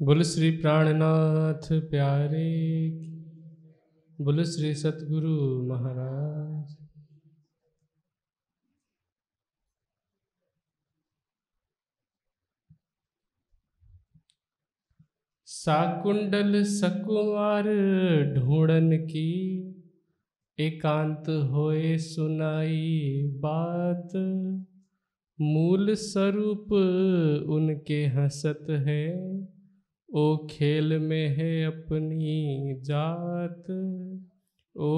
बोल श्री प्राणनाथ प्यारे बोल श्री सतगुरु महाराज साकुंडल सकुमार ढूंढन की एकांत होए सुनाई बात मूल स्वरूप उनके हंसत है ओ खेल में है अपनी जात ओ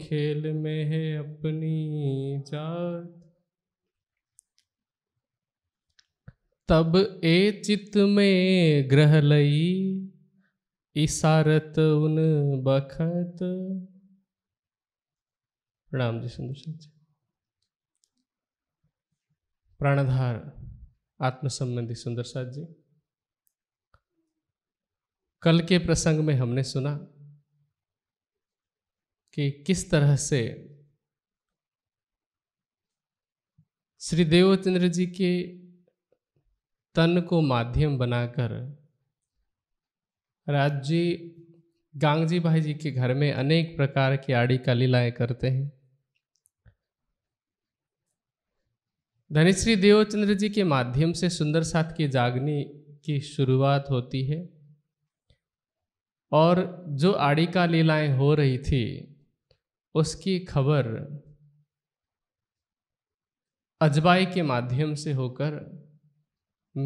खेल में है अपनी जात तब ए चित में ग्रह लई इशारत उन बखत प्रणाम जी सुंदर जी प्राणधार आत्म संबंधी सुंदर साथ जी कल के प्रसंग में हमने सुना कि किस तरह से श्री देवचंद्र जी के तन को माध्यम बनाकर राजी गांगजी भाई जी के घर में अनेक प्रकार की आड़ी का लीलाएं करते हैं धनिश्री देवचंद्र जी के माध्यम से सुंदर सात की जागनी की शुरुआत होती है और जो आड़ी का लीलाएं हो रही थी उसकी खबर अजबाई के माध्यम से होकर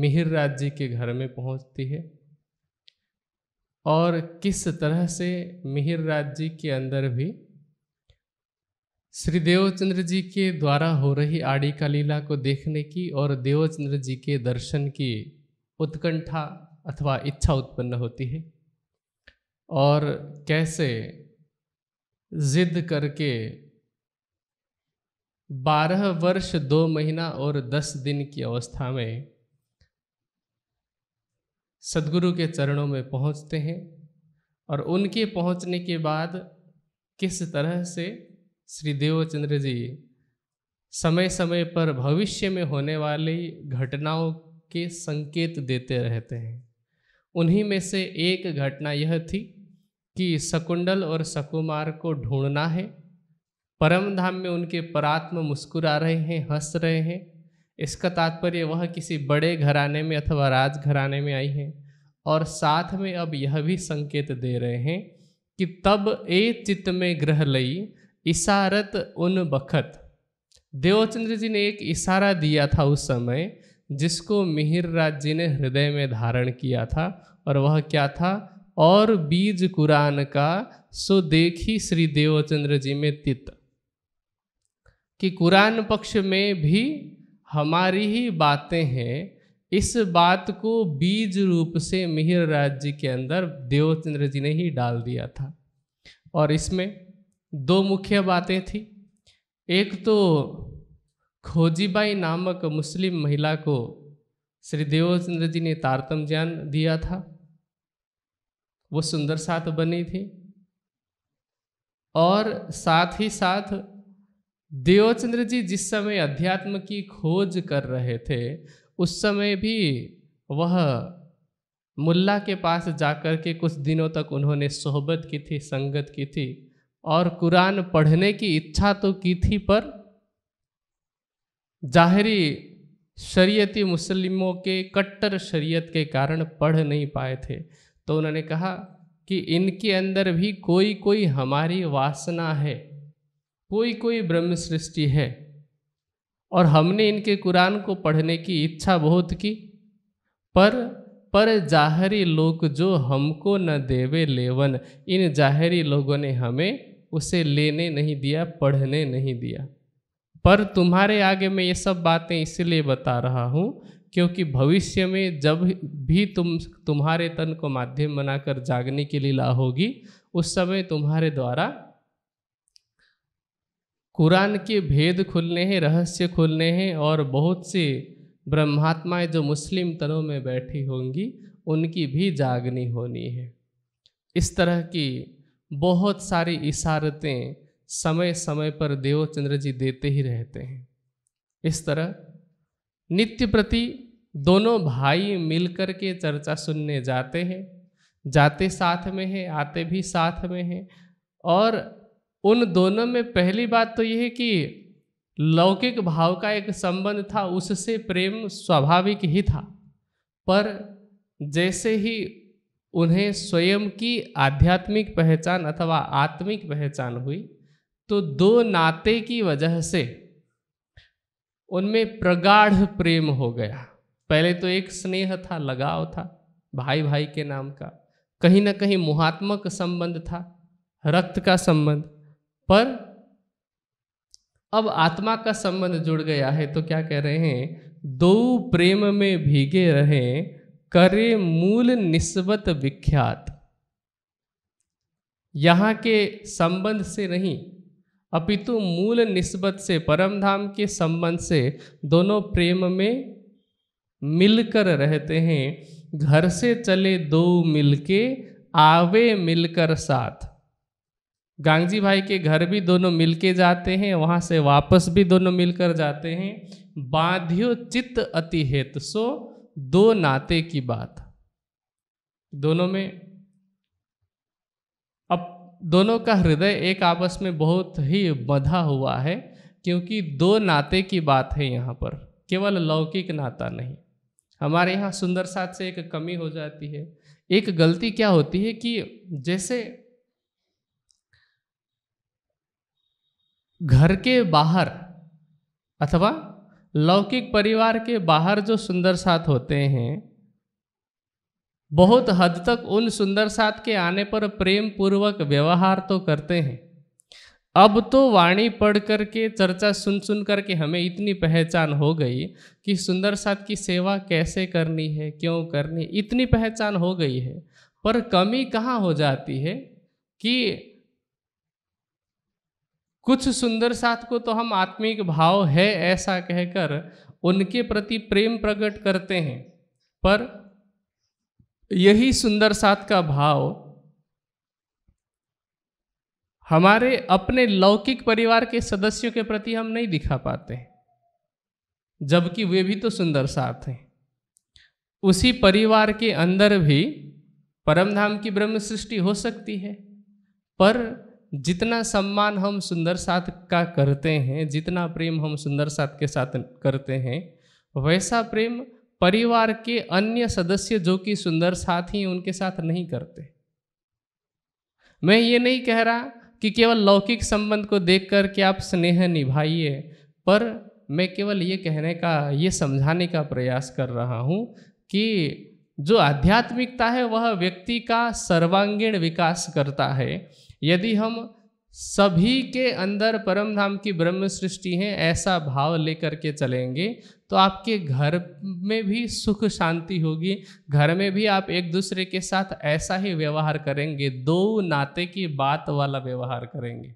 मिहिर राज जी के घर में पहुंचती है और किस तरह से मिहिर राज जी के अंदर भी श्री देवचंद्र जी के द्वारा हो रही आड़ी का लीला को देखने की और देवचंद्र जी के दर्शन की उत्कंठा अथवा इच्छा उत्पन्न होती है और कैसे जिद करके बारह वर्ष दो महीना और दस दिन की अवस्था में सदगुरु के चरणों में पहुंचते हैं और उनके पहुंचने के बाद किस तरह से श्री देवचंद्र जी समय समय पर भविष्य में होने वाली घटनाओं के संकेत देते रहते हैं उन्हीं में से एक घटना यह थी कि सकुंडल और सकुमार को ढूंढना है परम धाम में उनके परात्म मुस्कुरा रहे हैं हंस रहे हैं इसका तात्पर्य वह किसी बड़े घराने में अथवा राज घराने में आई है और साथ में अब यह भी संकेत दे रहे हैं कि तब ए चित्त में ग्रह लई इशारत उन बखत देवचंद्र जी ने एक इशारा दिया था उस समय जिसको मिहिर राज जी ने हृदय में धारण किया था और वह क्या था और बीज कुरान का सो देखी श्री देवचंद्र जी में तित कि कुरान पक्ष में भी हमारी ही बातें हैं इस बात को बीज रूप से मिहिर राज जी के अंदर देवचंद्र जी ने ही डाल दिया था और इसमें दो मुख्य बातें थी एक तो खोजीबाई नामक मुस्लिम महिला को श्री देवचंद्र जी ने तारतम ज्ञान दिया था वो सुंदर साथ बनी थी और साथ ही साथ देवचंद्र जी जिस समय अध्यात्म की खोज कर रहे थे उस समय भी वह मुल्ला के पास जाकर के कुछ दिनों तक उन्होंने सोहबत की थी संगत की थी और कुरान पढ़ने की इच्छा तो की थी पर जाहरी शरीयती मुस्लिमों के कट्टर शरीयत के कारण पढ़ नहीं पाए थे तो उन्होंने कहा कि इनके अंदर भी कोई कोई हमारी वासना है कोई कोई ब्रह्म सृष्टि है और हमने इनके कुरान को पढ़ने की इच्छा बहुत की पर पर जाहरी लोग जो हमको न देवे लेवन इन जाहरी लोगों ने हमें उसे लेने नहीं दिया पढ़ने नहीं दिया पर तुम्हारे आगे मैं ये सब बातें इसलिए बता रहा हूँ क्योंकि भविष्य में जब भी तुम तुम्हारे तन को माध्यम बनाकर जागने की लीला होगी उस समय तुम्हारे द्वारा कुरान के भेद खुलने हैं रहस्य खुलने हैं और बहुत से ब्रह्मात्माएं जो मुस्लिम तनों में बैठी होंगी उनकी भी जागनी होनी है इस तरह की बहुत सारी इशारतें समय समय पर देवचंद्र जी देते ही रहते हैं इस तरह नित्य प्रति दोनों भाई मिलकर के चर्चा सुनने जाते हैं जाते साथ में हैं आते भी साथ में हैं और उन दोनों में पहली बात तो यह है कि लौकिक भाव का एक संबंध था उससे प्रेम स्वाभाविक ही था पर जैसे ही उन्हें स्वयं की आध्यात्मिक पहचान अथवा आत्मिक पहचान हुई तो दो नाते की वजह से उनमें प्रगाढ़ प्रेम हो गया पहले तो एक स्नेह था लगाव था भाई भाई के नाम का कहीं ना कहीं मुहात्मक संबंध था रक्त का संबंध पर अब आत्मा का संबंध जुड़ गया है तो क्या कह रहे हैं दो प्रेम में भीगे रहे करे मूल निस्बत विख्यात यहाँ के संबंध से नहीं अपितु मूल निस्बत से परम धाम के संबंध से दोनों प्रेम में मिलकर रहते हैं घर से चले दो मिलके आवे मिलकर साथ गांगजी भाई के घर भी दोनों मिलके जाते हैं वहाँ से वापस भी दोनों मिलकर जाते हैं बाध्यो चित्त अति हेत सो दो नाते की बात दोनों में अब दोनों का हृदय एक आपस में बहुत ही बधा हुआ है क्योंकि दो नाते की बात है यहाँ पर केवल लौकिक नाता नहीं हमारे हाँ। यहाँ सुंदर साथ से एक कमी हो जाती है एक गलती क्या होती है कि जैसे घर के बाहर अथवा लौकिक परिवार के बाहर जो सुंदर साथ होते हैं बहुत हद तक उन सुंदर साथ के आने पर प्रेम पूर्वक व्यवहार तो करते हैं अब तो वाणी पढ़ करके चर्चा सुन सुन करके हमें इतनी पहचान हो गई कि सुंदर साथ की सेवा कैसे करनी है क्यों करनी है इतनी पहचान हो गई है पर कमी कहाँ हो जाती है कि कुछ सुंदर साथ को तो हम आत्मिक भाव है ऐसा कहकर उनके प्रति प्रेम प्रकट करते हैं पर यही सुंदर साथ का भाव हमारे अपने लौकिक परिवार के सदस्यों के प्रति हम नहीं दिखा पाते जबकि वे भी तो सुंदर साथ हैं उसी परिवार के अंदर भी परमधाम की ब्रह्म सृष्टि हो सकती है पर जितना सम्मान हम सुंदर साथ का करते हैं जितना प्रेम हम सुंदर साथ के साथ करते हैं वैसा प्रेम परिवार के अन्य सदस्य जो कि सुंदर साथ ही उनके साथ नहीं करते मैं ये नहीं कह रहा कि केवल लौकिक संबंध को देख कर के आप स्नेह निभाइए पर मैं केवल ये कहने का ये समझाने का प्रयास कर रहा हूँ कि जो आध्यात्मिकता है वह व्यक्ति का सर्वांगीण विकास करता है यदि हम सभी के अंदर परमधाम की ब्रह्म सृष्टि है ऐसा भाव लेकर के चलेंगे तो आपके घर में भी सुख शांति होगी घर में भी आप एक दूसरे के साथ ऐसा ही व्यवहार करेंगे दो नाते की बात वाला व्यवहार करेंगे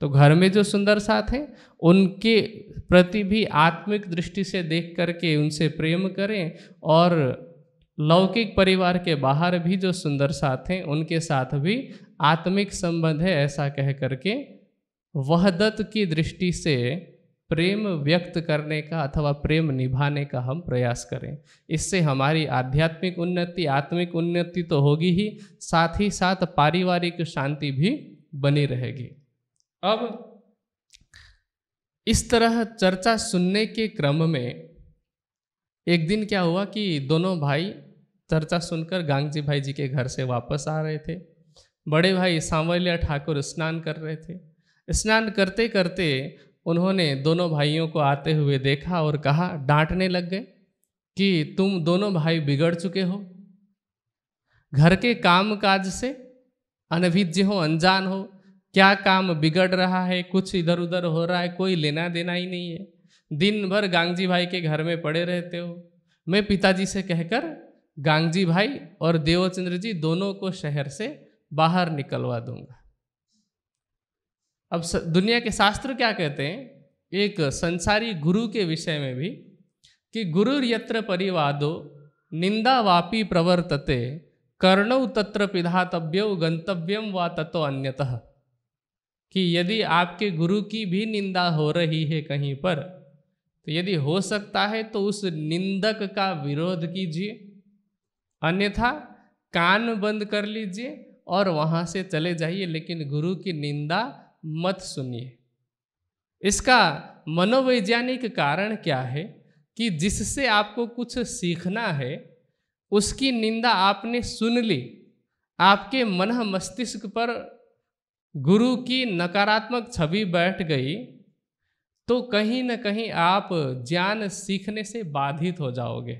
तो घर में जो सुंदर साथ हैं उनके प्रति भी आत्मिक दृष्टि से देख करके उनसे प्रेम करें और लौकिक परिवार के बाहर भी जो सुंदर साथ हैं उनके साथ भी आत्मिक संबंध है ऐसा कह करके वहदत की दृष्टि से प्रेम व्यक्त करने का अथवा प्रेम निभाने का हम प्रयास करें इससे हमारी आध्यात्मिक उन्नति आत्मिक उन्नति तो होगी ही साथ ही साथ पारिवारिक शांति भी बनी रहेगी अब इस तरह चर्चा सुनने के क्रम में एक दिन क्या हुआ कि दोनों भाई चर्चा सुनकर गांगजी भाई जी के घर से वापस आ रहे थे बड़े भाई सांवलिया ठाकुर स्नान कर रहे थे स्नान करते करते उन्होंने दोनों भाइयों को आते हुए देखा और कहा डांटने लग गए कि तुम दोनों भाई बिगड़ चुके हो घर के काम काज से अनभिज्ञ हो अनजान हो क्या काम बिगड़ रहा है कुछ इधर उधर हो रहा है कोई लेना देना ही नहीं है दिन भर गांगजी भाई के घर में पड़े रहते हो मैं पिताजी से कहकर गांगजी भाई और देवचंद्र जी दोनों को शहर से बाहर निकलवा दूंगा अब दुनिया के शास्त्र क्या कहते हैं एक संसारी गुरु के विषय में भी कि गुरु यत्र परिवादो निंदा वापी प्रवर्तते कर्ण तत्र पिधातव्यो गंतव्यम व ततो अन्यतः कि यदि आपके गुरु की भी निंदा हो रही है कहीं पर तो यदि हो सकता है तो उस निंदक का विरोध कीजिए अन्यथा कान बंद कर लीजिए और वहाँ से चले जाइए लेकिन गुरु की निंदा मत सुनिए इसका मनोवैज्ञानिक कारण क्या है कि जिससे आपको कुछ सीखना है उसकी निंदा आपने सुन ली आपके मन मस्तिष्क पर गुरु की नकारात्मक छवि बैठ गई तो कहीं ना कहीं आप ज्ञान सीखने से बाधित हो जाओगे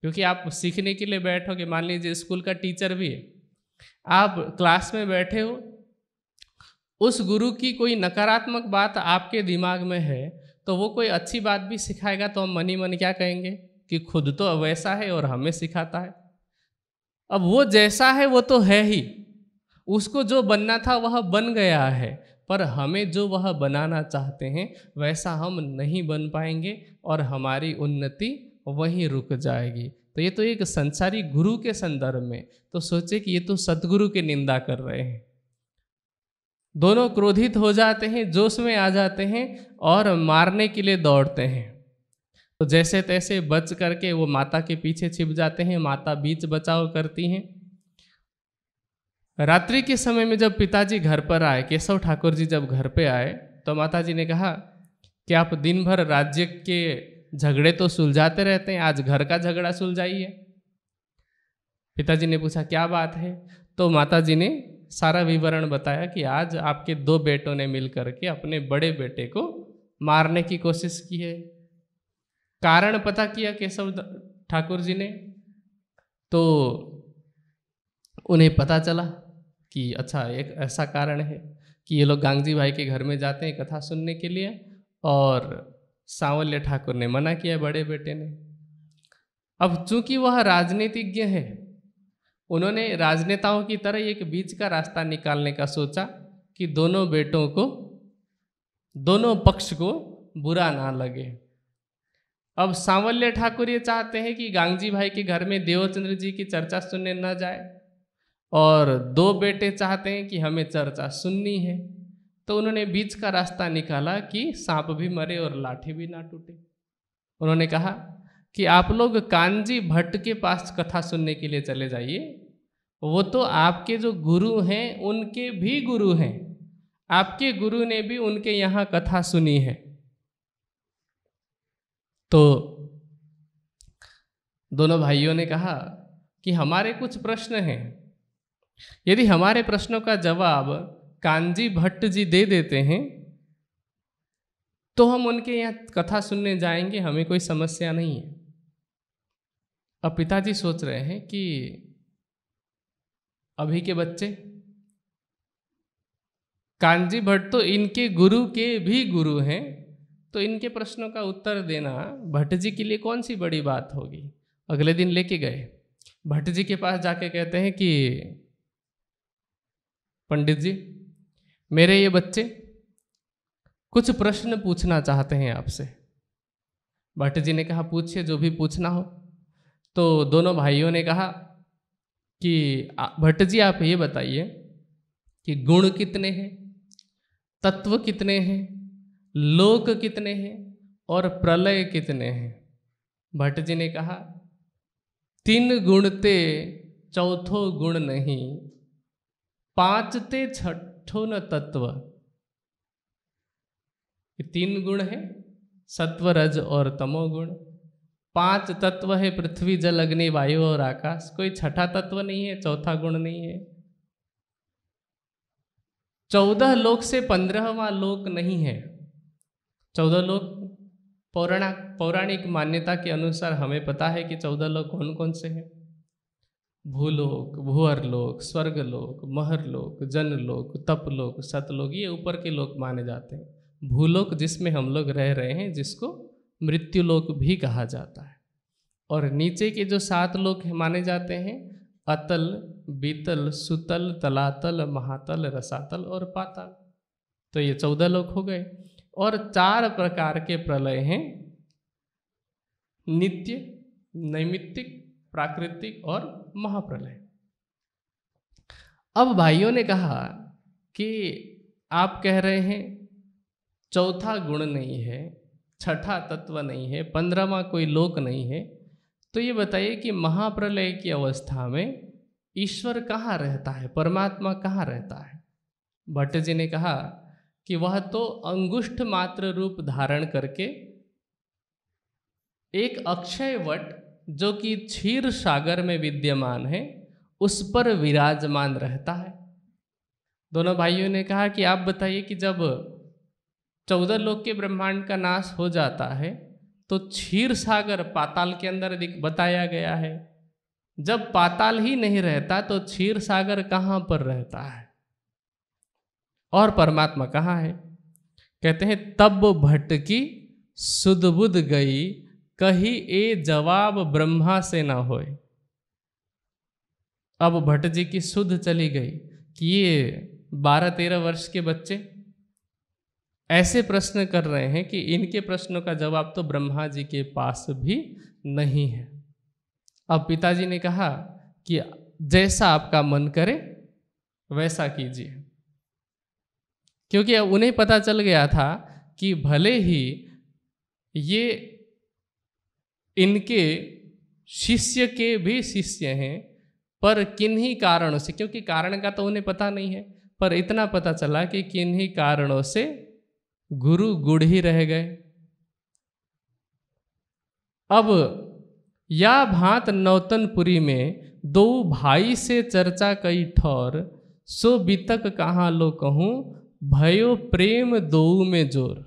क्योंकि आप सीखने के लिए बैठोगे मान लीजिए स्कूल का टीचर भी है आप क्लास में बैठे हो उस गुरु की कोई नकारात्मक बात आपके दिमाग में है तो वो कोई अच्छी बात भी सिखाएगा तो हम मनी मन क्या कहेंगे कि खुद तो वैसा है और हमें सिखाता है अब वो जैसा है वो तो है ही उसको जो बनना था वह बन गया है पर हमें जो वह बनाना चाहते हैं वैसा हम नहीं बन पाएंगे और हमारी उन्नति वहीं रुक जाएगी तो ये तो एक संसारी गुरु के संदर्भ में तो सोचे कि ये तो सदगुरु की निंदा कर रहे हैं दोनों क्रोधित हो जाते हैं जोश में आ जाते हैं और मारने के लिए दौड़ते हैं तो जैसे तैसे बच करके वो माता के पीछे छिप जाते हैं माता बीच बचाव करती हैं रात्रि के समय में जब पिताजी घर पर आए केशव ठाकुर जी जब घर पे आए तो माता जी ने कहा कि आप दिन भर राज्य के झगड़े तो सुलझाते रहते हैं आज घर का झगड़ा सुलझाइए पिताजी ने पूछा क्या बात है तो माता जी ने सारा विवरण बताया कि आज आपके दो बेटों ने मिल करके अपने बड़े बेटे को मारने की कोशिश की है कारण पता किया केशव ठाकुर जी ने तो उन्हें पता चला कि अच्छा एक ऐसा कारण है कि ये लोग गांगजी भाई के घर में जाते हैं कथा सुनने के लिए और सांवल्य ठाकुर ने मना किया बड़े बेटे ने अब चूंकि वह राजनीतिज्ञ है उन्होंने राजनेताओं की तरह एक बीच का रास्ता निकालने का सोचा कि दोनों बेटों को दोनों पक्ष को बुरा ना लगे अब सांवल्य ठाकुर ये चाहते हैं कि गांगजी भाई के घर में देवचंद्र जी की चर्चा सुनने न जाए और दो बेटे चाहते हैं कि हमें चर्चा सुननी है तो उन्होंने बीच का रास्ता निकाला कि सांप भी मरे और लाठी भी ना टूटे उन्होंने कहा कि आप लोग कांजी भट्ट के पास कथा सुनने के लिए चले जाइए वो तो आपके जो गुरु हैं उनके भी गुरु हैं आपके गुरु ने भी उनके यहाँ कथा सुनी है तो दोनों भाइयों ने कहा कि हमारे कुछ प्रश्न हैं यदि हमारे प्रश्नों का जवाब कांजी भट्ट जी दे देते हैं तो हम उनके यहाँ कथा सुनने जाएंगे हमें कोई समस्या नहीं है अब पिताजी सोच रहे हैं कि अभी के बच्चे कांजी भट्ट तो इनके गुरु के भी गुरु हैं तो इनके प्रश्नों का उत्तर देना भट्ट जी के लिए कौन सी बड़ी बात होगी अगले दिन लेके गए भट्ट जी के पास जाके कहते हैं कि पंडित जी मेरे ये बच्चे कुछ प्रश्न पूछना चाहते हैं आपसे भट्ट जी ने कहा पूछिए जो भी पूछना हो तो दोनों भाइयों ने कहा कि भट्ट जी आप ये बताइए कि गुण कितने हैं तत्व कितने हैं लोक कितने हैं और प्रलय कितने हैं भट्ट जी ने कहा तीन गुणते चौथो गुण नहीं पांचते छठो न तत्व तीन गुण है सत्व रज और तमो गुण पांच तत्व है पृथ्वी जल अग्नि वायु और आकाश कोई छठा तत्व नहीं है चौथा गुण नहीं है चौदह लोक से पंद्रहवा लोक नहीं है चौदह लोक पौराणिक पौराणिक मान्यता के अनुसार हमें पता है कि चौदह लोक कौन कौन से हैं भूलोक भूअरलोक स्वर्गलोक महरलोक जनलोक तपलोक सतलोक ये ऊपर के लोक माने जाते हैं भूलोक जिसमें हम लोग रह रहे हैं जिसको मृत्यु लोक भी कहा जाता है और नीचे के जो सात लोक माने जाते हैं अतल बीतल सुतल तलातल महातल रसातल और पातल तो ये चौदह लोक हो गए और चार प्रकार के प्रलय हैं नित्य नैमित्तिक प्राकृतिक और महाप्रलय अब भाइयों ने कहा कि आप कह रहे हैं चौथा गुण नहीं है छठा तत्व नहीं है पंद्रहवा कोई लोक नहीं है तो ये बताइए कि महाप्रलय की अवस्था में ईश्वर कहाँ रहता है परमात्मा कहाँ रहता है भट्ट जी ने कहा कि वह तो अंगुष्ठ मात्र रूप धारण करके एक अक्षय वट जो कि क्षीर सागर में विद्यमान है उस पर विराजमान रहता है दोनों भाइयों ने कहा कि आप बताइए कि जब चौदह लोग के ब्रह्मांड का नाश हो जाता है तो क्षीर सागर पाताल के अंदर बताया गया है जब पाताल ही नहीं रहता तो क्षीर सागर कहाँ पर रहता है और परमात्मा कहाँ है कहते हैं तब भटकी सुदबुद गई कही ए जवाब ब्रह्मा से ना होए अब भट्ट जी की सुध चली गई कि ये बारह तेरह वर्ष के बच्चे ऐसे प्रश्न कर रहे हैं कि इनके प्रश्नों का जवाब तो ब्रह्मा जी के पास भी नहीं है अब पिताजी ने कहा कि जैसा आपका मन करे वैसा कीजिए क्योंकि उन्हें पता चल गया था कि भले ही ये इनके शिष्य के भी शिष्य हैं पर किन्हीं कारणों से क्योंकि कारण का तो उन्हें पता नहीं है पर इतना पता चला कि किन्हीं कारणों से गुरु गुड़ ही रह गए अब या भांत नौतनपुरी में दो भाई से चर्चा कई ठौर सो बीतक कहाँ लो कहूँ भयो प्रेम दो में जोर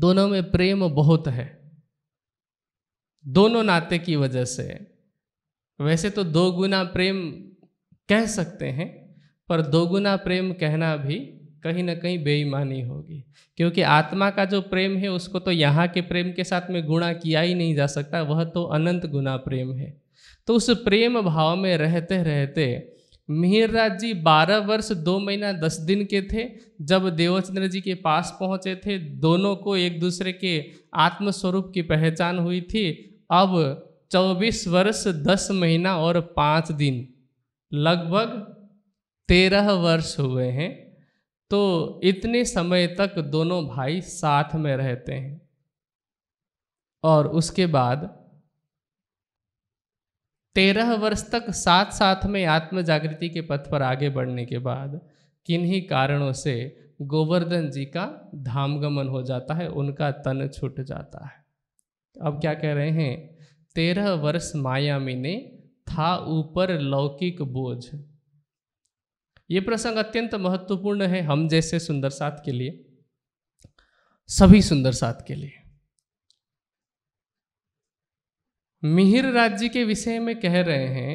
दोनों में प्रेम बहुत है दोनों नाते की वजह से वैसे तो दो गुना प्रेम कह सकते हैं पर दो गुना प्रेम कहना भी कहीं ना कहीं बेईमानी होगी क्योंकि आत्मा का जो प्रेम है उसको तो यहाँ के प्रेम के साथ में गुणा किया ही नहीं जा सकता वह तो अनंत गुना प्रेम है तो उस प्रेम भाव में रहते रहते मिहिरराज जी बारह वर्ष दो महीना दस दिन के थे जब देवचंद्र जी के पास पहुँचे थे दोनों को एक दूसरे के आत्मस्वरूप की पहचान हुई थी अब चौबीस वर्ष दस महीना और पाँच दिन लगभग तेरह वर्ष हुए हैं तो इतने समय तक दोनों भाई साथ में रहते हैं और उसके बाद तेरह वर्ष तक साथ साथ में आत्म जागृति के पथ पर आगे बढ़ने के बाद किन्हीं कारणों से गोवर्धन जी का धामगमन हो जाता है उनका तन छूट जाता है अब क्या कह रहे हैं तेरह वर्ष मायामी ने था ऊपर लौकिक बोझ ये प्रसंग अत्यंत महत्वपूर्ण है हम जैसे सुंदर साथ के लिए सभी सुंदर साथ के लिए मिहिर राज्य के विषय में कह रहे हैं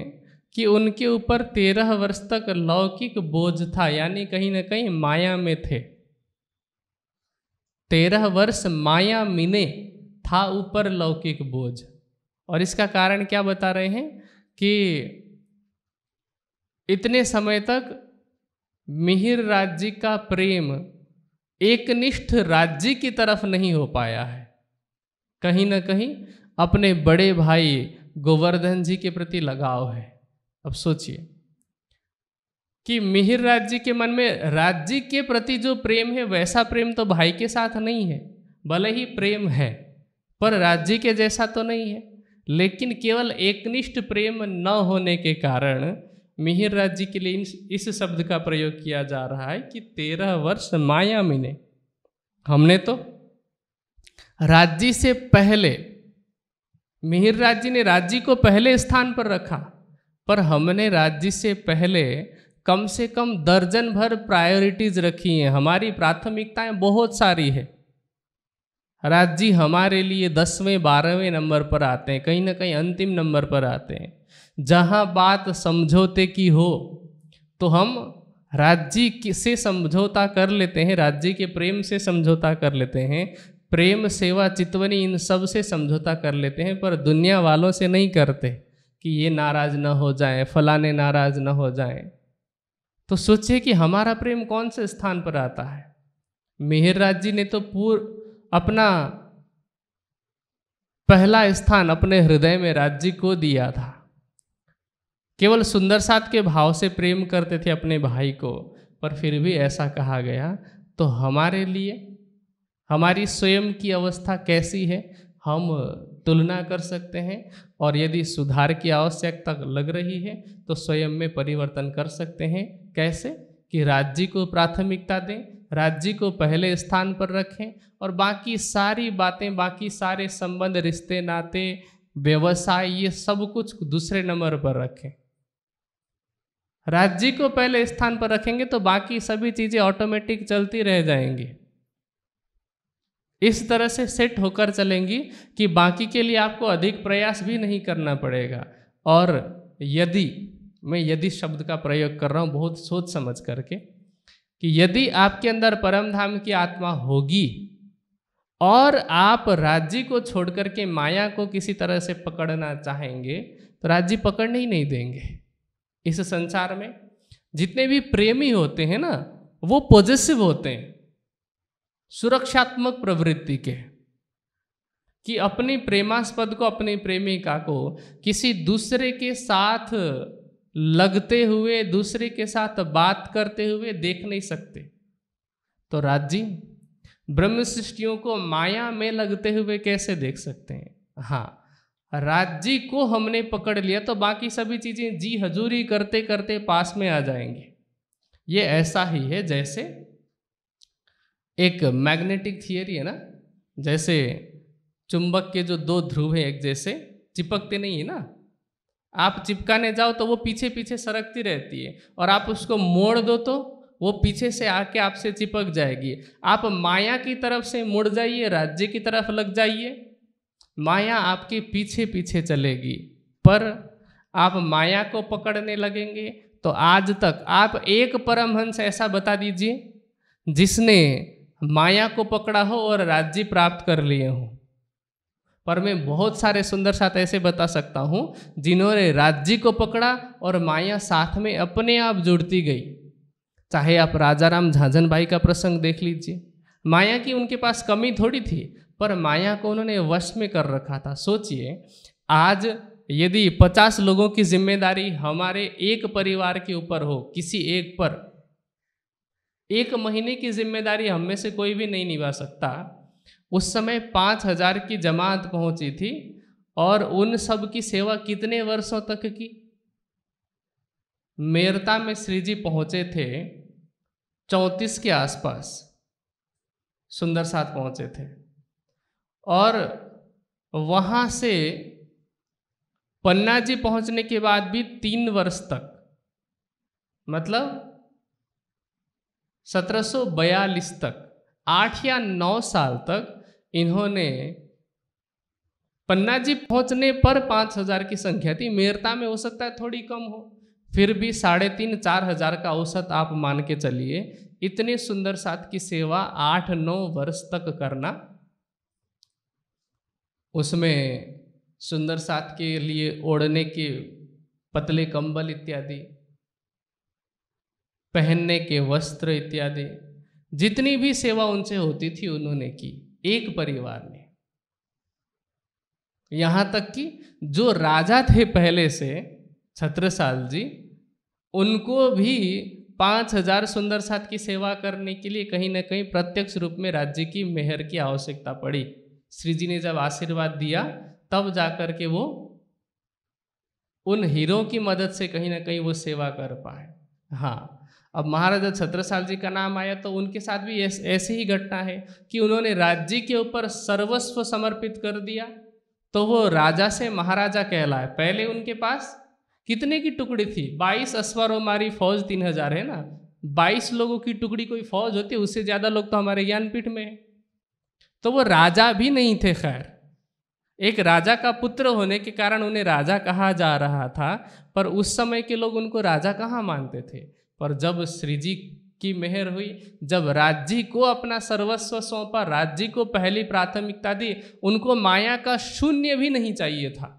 कि उनके ऊपर तेरह वर्ष तक लौकिक बोझ था यानी कहीं ना कहीं माया में थे तेरह वर्ष माया मिने था ऊपर लौकिक बोझ और इसका कारण क्या बता रहे हैं कि इतने समय तक मिहिर राज्य का प्रेम एकनिष्ठ राज्य की तरफ नहीं हो पाया है कहीं ना कहीं अपने बड़े भाई गोवर्धन जी के प्रति लगाव है अब सोचिए कि मिहिर राज्य के मन में राज्य के प्रति जो प्रेम है वैसा प्रेम तो भाई के साथ नहीं है भले ही प्रेम है पर राज्य के जैसा तो नहीं है लेकिन केवल एकनिष्ठ प्रेम न होने के कारण मिहिर राज्य के लिए इस शब्द का प्रयोग किया जा रहा है कि तेरह वर्ष माया मिने हमने तो राज्य से पहले मिहिर राज्य ने राज्य को पहले स्थान पर रखा पर हमने राज्य से पहले कम से कम दर्जन भर प्रायोरिटीज रखी हैं हमारी प्राथमिकताएं बहुत सारी है राज्य हमारे लिए दसवें बारहवें नंबर पर आते हैं कहीं ना कहीं अंतिम नंबर पर आते हैं जहाँ बात समझौते की हो तो हम राज्य से समझौता कर लेते हैं राज्य के प्रेम से समझौता कर लेते हैं प्रेम सेवा चितवनी इन सब से समझौता कर लेते हैं पर दुनिया वालों से नहीं करते कि ये नाराज़ ना हो जाए फलाने नाराज़ ना हो जाए तो सोचिए कि हमारा प्रेम कौन से स्थान पर आता है मिहिर राज जी ने तो पूर्व अपना पहला स्थान अपने हृदय में राज्य को दिया था केवल सुंदर साथ के भाव से प्रेम करते थे अपने भाई को पर फिर भी ऐसा कहा गया तो हमारे लिए हमारी स्वयं की अवस्था कैसी है हम तुलना कर सकते हैं और यदि सुधार की आवश्यकता लग रही है तो स्वयं में परिवर्तन कर सकते हैं कैसे कि राज्य को प्राथमिकता दें राज्य को पहले स्थान पर रखें और बाकी सारी बातें बाकी सारे संबंध रिश्ते नाते व्यवसाय ये सब कुछ दूसरे नंबर पर रखें राज्य को पहले स्थान पर रखेंगे तो बाकी सभी चीज़ें ऑटोमेटिक चलती रह जाएंगी इस तरह से सेट होकर चलेंगी कि बाकी के लिए आपको अधिक प्रयास भी नहीं करना पड़ेगा और यदि मैं यदि शब्द का प्रयोग कर रहा हूँ बहुत सोच समझ करके कि यदि आपके अंदर परम धाम की आत्मा होगी और आप राज्य को छोड़ करके माया को किसी तरह से पकड़ना चाहेंगे तो राज्य पकड़ने ही नहीं देंगे इस संसार में जितने भी प्रेमी होते हैं ना वो पॉजिटिव होते हैं सुरक्षात्मक प्रवृत्ति के कि अपनी प्रेमास्पद को अपनी प्रेमिका को किसी दूसरे के साथ लगते हुए दूसरे के साथ बात करते हुए देख नहीं सकते तो राज जी ब्रह्म सृष्टियों को माया में लगते हुए कैसे देख सकते हैं हाँ राज्य को हमने पकड़ लिया तो बाकी सभी चीज़ें जी हजूरी करते करते पास में आ जाएंगे ये ऐसा ही है जैसे एक मैग्नेटिक थियरी है ना जैसे चुंबक के जो दो ध्रुव हैं एक जैसे चिपकते नहीं है ना आप चिपकाने जाओ तो वो पीछे पीछे सरकती रहती है और आप उसको मोड़ दो तो वो पीछे से आके आपसे चिपक जाएगी आप माया की तरफ से मुड़ जाइए राज्य की तरफ लग जाइए माया आपके पीछे पीछे चलेगी पर आप माया को पकड़ने लगेंगे तो आज तक आप एक परमहंस ऐसा बता दीजिए जिसने माया को पकड़ा हो और राज्य प्राप्त कर लिए हो पर मैं बहुत सारे सुंदर साथ ऐसे बता सकता हूँ जिन्होंने राज्य को पकड़ा और माया साथ में अपने आप जुड़ती गई चाहे आप राजाराम झाझन भाई का प्रसंग देख लीजिए माया की उनके पास कमी थोड़ी थी पर माया को उन्होंने वश में कर रखा था सोचिए आज यदि पचास लोगों की जिम्मेदारी हमारे एक परिवार के ऊपर हो किसी एक पर एक महीने की जिम्मेदारी हम में से कोई भी नहीं निभा सकता उस समय पाँच हजार की जमात पहुंची थी और उन सब की सेवा कितने वर्षों तक की मेरता में श्री जी पहुंचे थे चौंतीस के आसपास सुंदर साथ पहुंचे थे और वहाँ से पन्ना जी पहुँचने के बाद भी तीन वर्ष तक मतलब 1742 तक आठ या नौ साल तक इन्होंने पन्ना जी पहुँचने पर पाँच हजार की संख्या थी मेरता में हो सकता है थोड़ी कम हो फिर भी साढ़े तीन चार हजार का औसत आप मान के चलिए इतने सुंदर साथ की सेवा आठ नौ वर्ष तक करना उसमें सुंदर साथ के लिए ओढ़ने के पतले कंबल इत्यादि पहनने के वस्त्र इत्यादि जितनी भी सेवा उनसे होती थी उन्होंने की एक परिवार ने यहाँ तक कि जो राजा थे पहले से छत्रसाल जी उनको भी पाँच हजार सुंदर साथ की सेवा करने के लिए कहीं ना कहीं प्रत्यक्ष रूप में राज्य की मेहर की आवश्यकता पड़ी श्री जी ने जब आशीर्वाद दिया तब जाकर के वो उन हीरो की मदद से कहीं ना कहीं वो सेवा कर पाए हाँ अब महाराजा छत्रसाल जी का नाम आया तो उनके साथ भी ऐसी एस, ही घटना है कि उन्होंने राज्य के ऊपर सर्वस्व समर्पित कर दिया तो वो राजा से महाराजा कहलाए पहले उनके पास कितने की टुकड़ी थी बाईस अश्वरों मारी फौज तीन हजार है ना बाईस लोगों की टुकड़ी कोई फौज होती है उससे ज़्यादा लोग तो हमारे ज्ञानपीठ में है तो वो राजा भी नहीं थे खैर एक राजा का पुत्र होने के कारण उन्हें राजा कहा जा रहा था पर उस समय के लोग उनको राजा कहाँ मानते थे पर जब श्री जी की मेहर हुई जब राज्य को अपना सर्वस्व सौंपा राज्य को पहली प्राथमिकता दी उनको माया का शून्य भी नहीं चाहिए था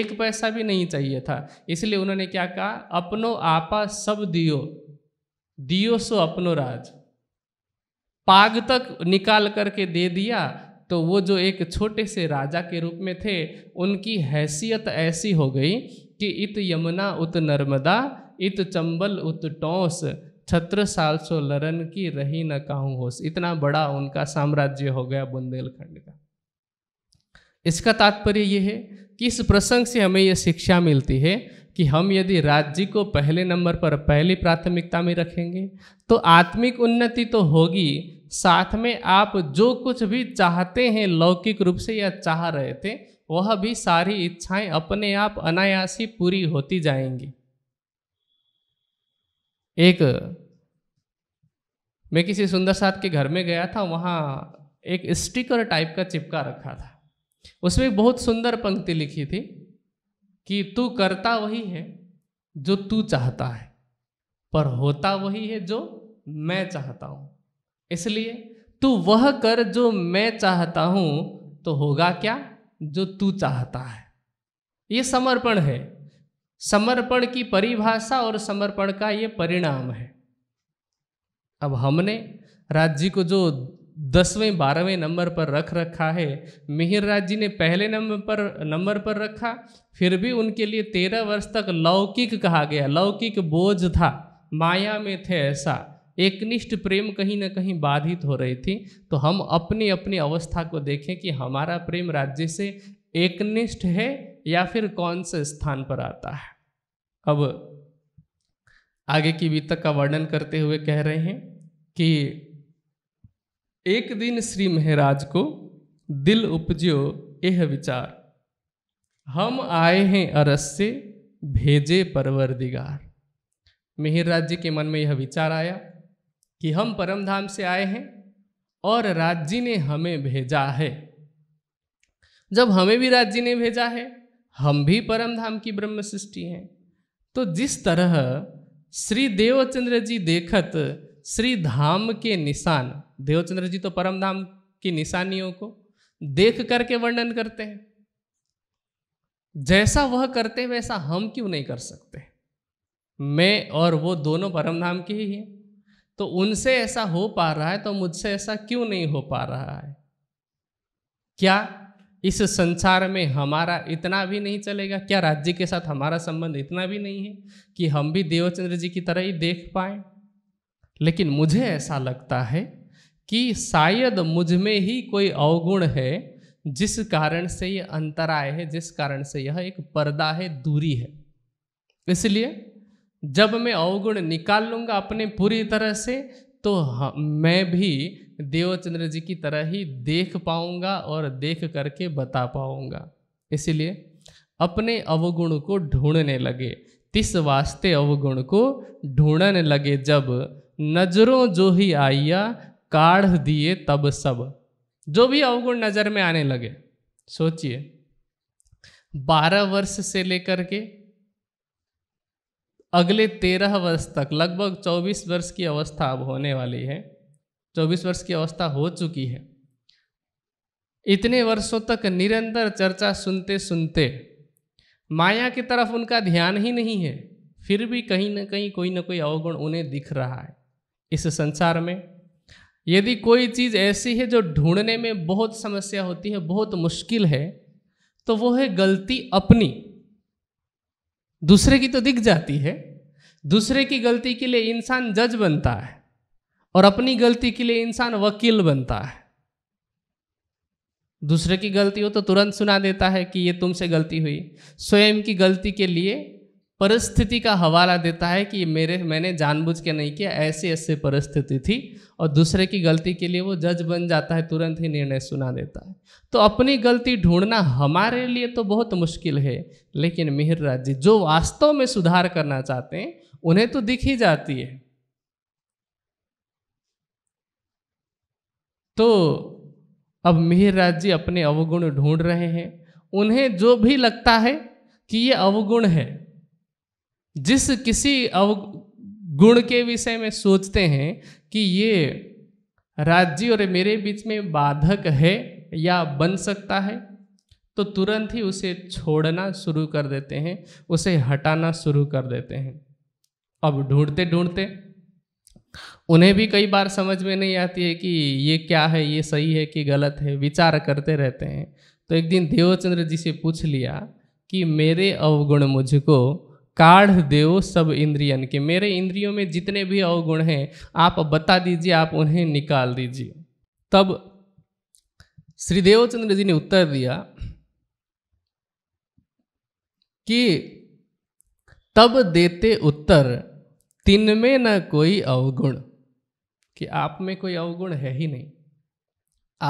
एक पैसा भी नहीं चाहिए था इसलिए उन्होंने क्या कहा अपनो आपा सब दियो दियो सो अपनो राज पाग तक निकाल करके दे दिया तो वो जो एक छोटे से राजा के रूप में थे उनकी हैसियत ऐसी हो गई कि इत यमुना उत नर्मदा इत चंबल उत टोंस छत्र साल सो लरन की रही न कहूँ होश इतना बड़ा उनका साम्राज्य हो गया बुंदेलखंड का इसका तात्पर्य ये है कि इस प्रसंग से हमें यह शिक्षा मिलती है कि हम यदि राज्य को पहले नंबर पर पहली प्राथमिकता में रखेंगे तो आत्मिक उन्नति तो होगी साथ में आप जो कुछ भी चाहते हैं लौकिक रूप से या चाह रहे थे वह भी सारी इच्छाएं अपने आप अनायासी पूरी होती जाएंगी एक मैं किसी सुंदर साथ के घर में गया था वहाँ एक स्टिकर टाइप का चिपका रखा था उसमें बहुत सुंदर पंक्ति लिखी थी कि तू करता वही है जो तू चाहता है पर होता वही है जो मैं चाहता हूँ इसलिए तू वह कर जो मैं चाहता हूं तो होगा क्या जो तू चाहता है ये समर्पण है समर्पण की परिभाषा और समर्पण का ये परिणाम है अब हमने राज्य को जो दसवें बारहवें नंबर पर रख रखा है मिहिर राज जी ने पहले नंबर पर नंबर पर रखा फिर भी उनके लिए तेरह वर्ष तक लौकिक कहा गया लौकिक बोझ था माया में थे ऐसा एकनिष्ठ प्रेम कहीं ना कहीं बाधित हो रही थी तो हम अपनी अपनी अवस्था को देखें कि हमारा प्रेम राज्य से एकनिष्ठ है या फिर कौन से स्थान पर आता है अब आगे की वितक का वर्णन करते हुए कह रहे हैं कि एक दिन श्री महराज को दिल उपजो यह विचार हम आए हैं अरस से भेजे दिगार मिहिर राज्य के मन में यह विचार आया कि हम परमधाम से आए हैं और राज्य ने हमें भेजा है जब हमें भी राज्य ने भेजा है हम भी परम धाम की ब्रह्म सृष्टि हैं तो जिस तरह श्री देवचंद्र जी देखत श्री धाम के निशान देवचंद्र जी तो परम धाम की निशानियों को देख करके वर्णन करते हैं जैसा वह करते हैं वैसा हम क्यों नहीं कर सकते मैं और वो दोनों परम धाम के ही हैं तो उनसे ऐसा हो पा रहा है तो मुझसे ऐसा क्यों नहीं हो पा रहा है क्या इस संसार में हमारा इतना भी नहीं चलेगा क्या राज्य के साथ हमारा संबंध इतना भी नहीं है कि हम भी देवचंद्र जी की तरह ही देख पाए लेकिन मुझे ऐसा लगता है कि शायद मुझ में ही कोई अवगुण है जिस कारण से ये अंतराय है जिस कारण से यह एक पर्दा है दूरी है इसलिए जब मैं अवगुण निकाल लूँगा अपने पूरी तरह से तो मैं भी देवचंद्र जी की तरह ही देख पाऊँगा और देख करके बता पाऊँगा इसलिए अपने अवगुण को ढूंढने लगे तिस वास्ते अवगुण को ढूंढने लगे जब नजरों जो ही आइया काढ़ दिए तब सब जो भी अवगुण नज़र में आने लगे सोचिए बारह वर्ष से लेकर के अगले तेरह वर्ष तक लगभग चौबीस वर्ष की अवस्था अब होने वाली है चौबीस वर्ष की अवस्था हो चुकी है इतने वर्षों तक निरंतर चर्चा सुनते सुनते माया की तरफ उनका ध्यान ही नहीं है फिर भी कहीं ना कहीं कोई ना कोई अवगुण उन्हें दिख रहा है इस संसार में यदि कोई चीज़ ऐसी है जो ढूंढने में बहुत समस्या होती है बहुत मुश्किल है तो वो है गलती अपनी दूसरे की तो दिख जाती है दूसरे की गलती के लिए इंसान जज बनता है और अपनी गलती के लिए इंसान वकील बनता है दूसरे की गलती हो तो तुरंत सुना देता है कि ये तुमसे गलती हुई स्वयं की गलती के लिए परिस्थिति का हवाला देता है कि मेरे मैंने जानबूझ के नहीं किया ऐसी ऐसी परिस्थिति थी और दूसरे की गलती के लिए वो जज बन जाता है तुरंत ही निर्णय सुना देता है तो अपनी गलती ढूंढना हमारे लिए तो बहुत मुश्किल है लेकिन मिहिर राज जी जो वास्तव में सुधार करना चाहते हैं उन्हें तो दिख ही जाती है तो अब मिहिर राज जी अपने अवगुण ढूंढ रहे हैं उन्हें जो भी लगता है कि ये अवगुण है जिस किसी अव गुण के विषय में सोचते हैं कि ये राज्य और मेरे बीच में बाधक है या बन सकता है तो तुरंत ही उसे छोड़ना शुरू कर देते हैं उसे हटाना शुरू कर देते हैं अब ढूंढते ढूंढते उन्हें भी कई बार समझ में नहीं आती है कि ये क्या है ये सही है कि गलत है विचार करते रहते हैं तो एक दिन देवचंद्र जी से पूछ लिया कि मेरे अवगुण मुझको काढ़ देव सब इंद्रियन के मेरे इंद्रियों में जितने भी अवगुण हैं आप बता दीजिए आप उन्हें निकाल दीजिए तब श्री देवचंद्र जी ने उत्तर दिया कि तब देते उत्तर तिन में न कोई अवगुण कि आप में कोई अवगुण है ही नहीं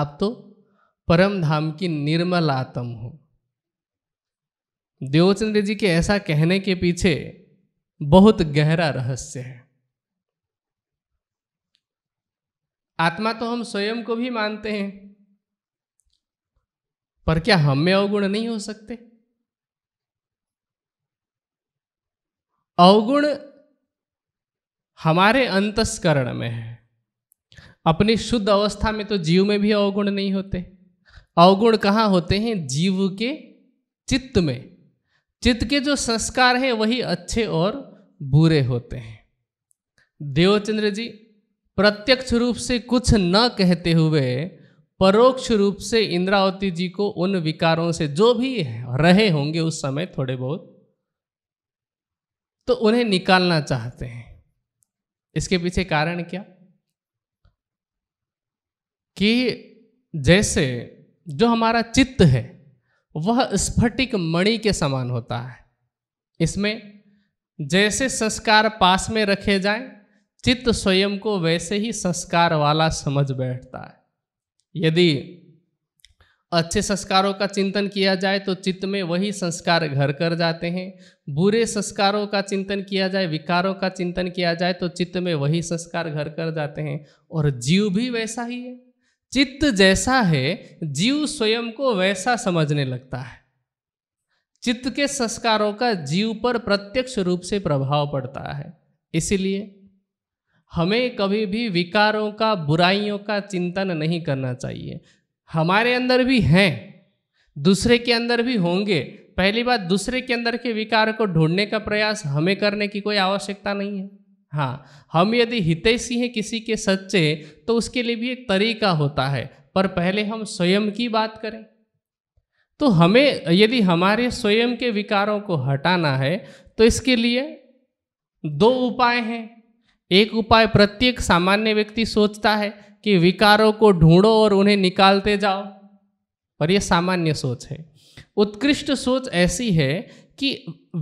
आप तो परम धाम की निर्मल आत्म हो देवचंद्र जी के ऐसा कहने के पीछे बहुत गहरा रहस्य है आत्मा तो हम स्वयं को भी मानते हैं पर क्या हम में अवगुण नहीं हो सकते अवगुण हमारे अंतस्करण में है अपनी शुद्ध अवस्था में तो जीव में भी अवगुण नहीं होते अवगुण कहाँ होते हैं जीव के चित्त में चित्त के जो संस्कार हैं वही अच्छे और बुरे होते हैं देवचंद्र जी प्रत्यक्ष रूप से कुछ न कहते हुए परोक्ष रूप से इंद्रावती जी को उन विकारों से जो भी रहे होंगे उस समय थोड़े बहुत तो उन्हें निकालना चाहते हैं इसके पीछे कारण क्या कि जैसे जो हमारा चित्त है वह स्फटिक मणि के समान होता है इसमें जैसे संस्कार पास में रखे जाएं चित्त स्वयं को वैसे ही संस्कार वाला समझ बैठता है यदि अच्छे संस्कारों का चिंतन किया जाए तो चित्त में वही संस्कार घर कर जाते हैं बुरे संस्कारों का चिंतन किया जाए विकारों का चिंतन किया जाए तो चित्त में वही संस्कार घर कर जाते हैं और जीव भी वैसा ही है चित्त जैसा है जीव स्वयं को वैसा समझने लगता है चित्त के संस्कारों का जीव पर प्रत्यक्ष रूप से प्रभाव पड़ता है इसीलिए हमें कभी भी विकारों का बुराइयों का चिंतन नहीं करना चाहिए हमारे अंदर भी हैं दूसरे के अंदर भी होंगे पहली बात दूसरे के अंदर के विकार को ढूंढने का प्रयास हमें करने की कोई आवश्यकता नहीं है हाँ हम यदि हितैषी हैं किसी के सच्चे तो उसके लिए भी एक तरीका होता है पर पहले हम स्वयं की बात करें तो हमें यदि हमारे स्वयं के विकारों को हटाना है तो इसके लिए दो उपाय हैं एक उपाय प्रत्येक सामान्य व्यक्ति सोचता है कि विकारों को ढूंढो और उन्हें निकालते जाओ पर यह सामान्य सोच है उत्कृष्ट सोच ऐसी है कि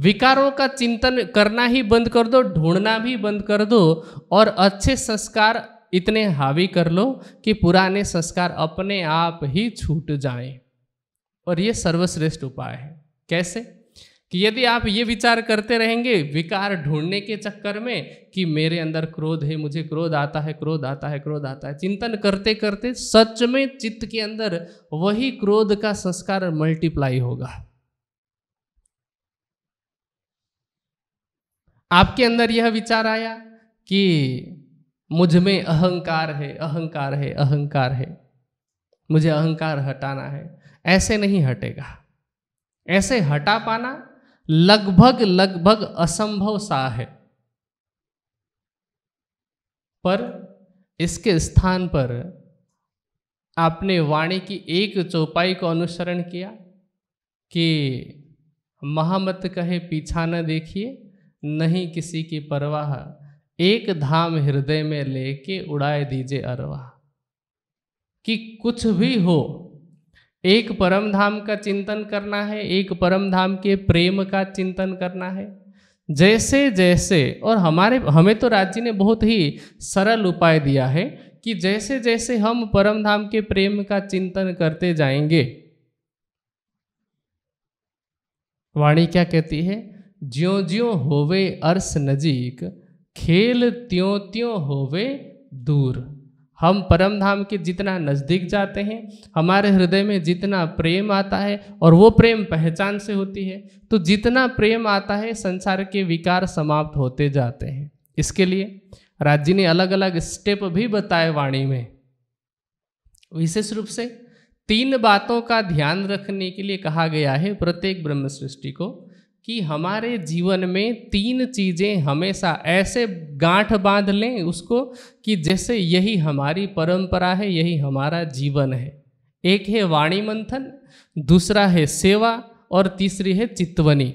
विकारों का चिंतन करना ही बंद कर दो ढूंढना भी बंद कर दो और अच्छे संस्कार इतने हावी कर लो कि पुराने संस्कार अपने आप ही छूट जाएं और ये सर्वश्रेष्ठ उपाय है कैसे कि यदि आप ये विचार करते रहेंगे विकार ढूंढने के चक्कर में कि मेरे अंदर क्रोध है मुझे क्रोध आता है क्रोध आता है क्रोध आता है चिंतन करते करते सच में चित्त के अंदर वही क्रोध का संस्कार मल्टीप्लाई होगा आपके अंदर यह विचार आया कि मुझ में अहंकार है अहंकार है अहंकार है मुझे अहंकार हटाना है ऐसे नहीं हटेगा ऐसे हटा पाना लगभग लगभग असंभव सा है पर इसके स्थान पर आपने वाणी की एक चौपाई को अनुसरण किया कि महामत कहे पीछा न देखिए नहीं किसी की परवाह एक धाम हृदय में लेके उड़ाए दीजिए अरवाह कि कुछ भी हो एक परम धाम का चिंतन करना है एक परम धाम के प्रेम का चिंतन करना है जैसे जैसे और हमारे हमें तो राज्य ने बहुत ही सरल उपाय दिया है कि जैसे जैसे हम परम धाम के प्रेम का चिंतन करते जाएंगे वाणी क्या कहती है ज्यो ज्यो होवे अर्स नजीक खेल त्यों त्यों होवे दूर हम परम धाम के जितना नज़दीक जाते हैं हमारे हृदय में जितना प्रेम आता है और वो प्रेम पहचान से होती है तो जितना प्रेम आता है संसार के विकार समाप्त होते जाते हैं इसके लिए राज्य ने अलग अलग स्टेप भी बताए वाणी में विशेष रूप से तीन बातों का ध्यान रखने के लिए कहा गया है प्रत्येक ब्रह्म सृष्टि को कि हमारे जीवन में तीन चीज़ें हमेशा ऐसे गांठ बांध लें उसको कि जैसे यही हमारी परंपरा है यही हमारा जीवन है एक है वाणी मंथन दूसरा है सेवा और तीसरी है चितवनी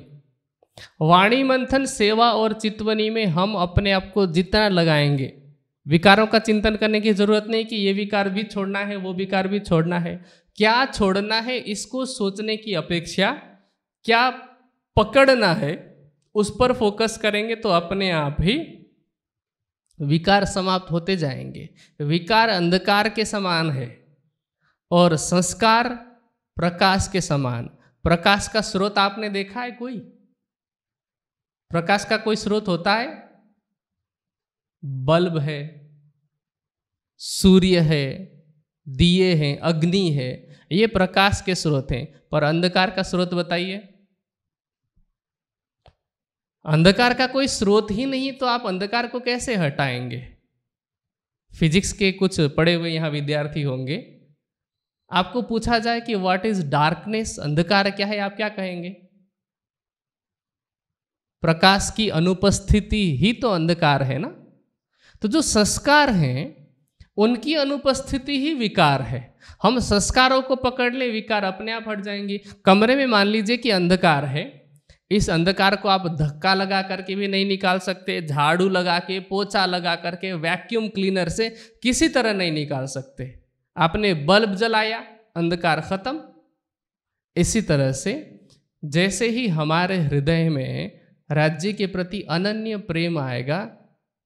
वाणी मंथन सेवा और चितवनी में हम अपने आप को जितना लगाएंगे विकारों का चिंतन करने की ज़रूरत नहीं कि ये विकार भी छोड़ना है वो विकार भी छोड़ना है क्या छोड़ना है इसको सोचने की अपेक्षा क्या पकड़ना है उस पर फोकस करेंगे तो अपने आप ही विकार समाप्त होते जाएंगे विकार अंधकार के समान है और संस्कार प्रकाश के समान प्रकाश का स्रोत आपने देखा है कोई प्रकाश का कोई स्रोत होता है बल्ब है सूर्य है दिए हैं अग्नि है ये प्रकाश के स्रोत हैं पर अंधकार का स्रोत बताइए अंधकार का कोई स्रोत ही नहीं तो आप अंधकार को कैसे हटाएंगे फिजिक्स के कुछ पढ़े हुए यहाँ विद्यार्थी होंगे आपको पूछा जाए कि व्हाट इज डार्कनेस अंधकार क्या है आप क्या कहेंगे प्रकाश की अनुपस्थिति ही तो अंधकार है ना तो जो संस्कार हैं उनकी अनुपस्थिति ही विकार है हम संस्कारों को पकड़ ले विकार अपने आप हट जाएंगे कमरे में मान लीजिए कि अंधकार है इस अंधकार को आप धक्का लगा करके भी नहीं निकाल सकते झाड़ू लगा के पोछा लगा करके वैक्यूम क्लीनर से किसी तरह नहीं निकाल सकते आपने बल्ब जलाया अंधकार ख़त्म इसी तरह से जैसे ही हमारे हृदय में राज्य के प्रति अनन्य प्रेम आएगा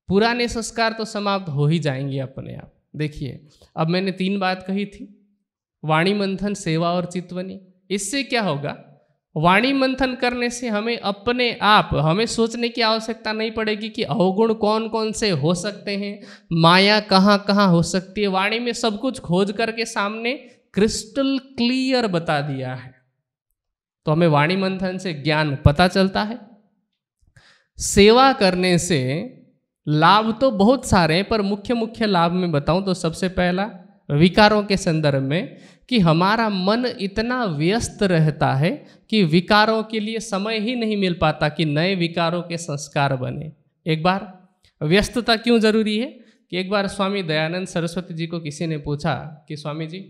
पुराने संस्कार तो समाप्त हो ही जाएंगे अपने आप देखिए अब मैंने तीन बात कही थी वाणी मंथन सेवा और चितवनी इससे क्या होगा वाणी मंथन करने से हमें अपने आप हमें सोचने की आवश्यकता नहीं पड़ेगी कि अवगुण कौन कौन से हो सकते हैं माया कहाँ कहाँ हो सकती है वाणी में सब कुछ खोज करके सामने क्रिस्टल क्लियर बता दिया है तो हमें वाणी मंथन से ज्ञान पता चलता है सेवा करने से लाभ तो बहुत सारे हैं पर मुख्य मुख्य लाभ में बताऊं तो सबसे पहला विकारों के संदर्भ में कि हमारा मन इतना व्यस्त रहता है कि विकारों के लिए समय ही नहीं मिल पाता कि नए विकारों के संस्कार बने एक बार व्यस्तता क्यों जरूरी है कि एक बार स्वामी दयानंद सरस्वती जी को किसी ने पूछा कि स्वामी जी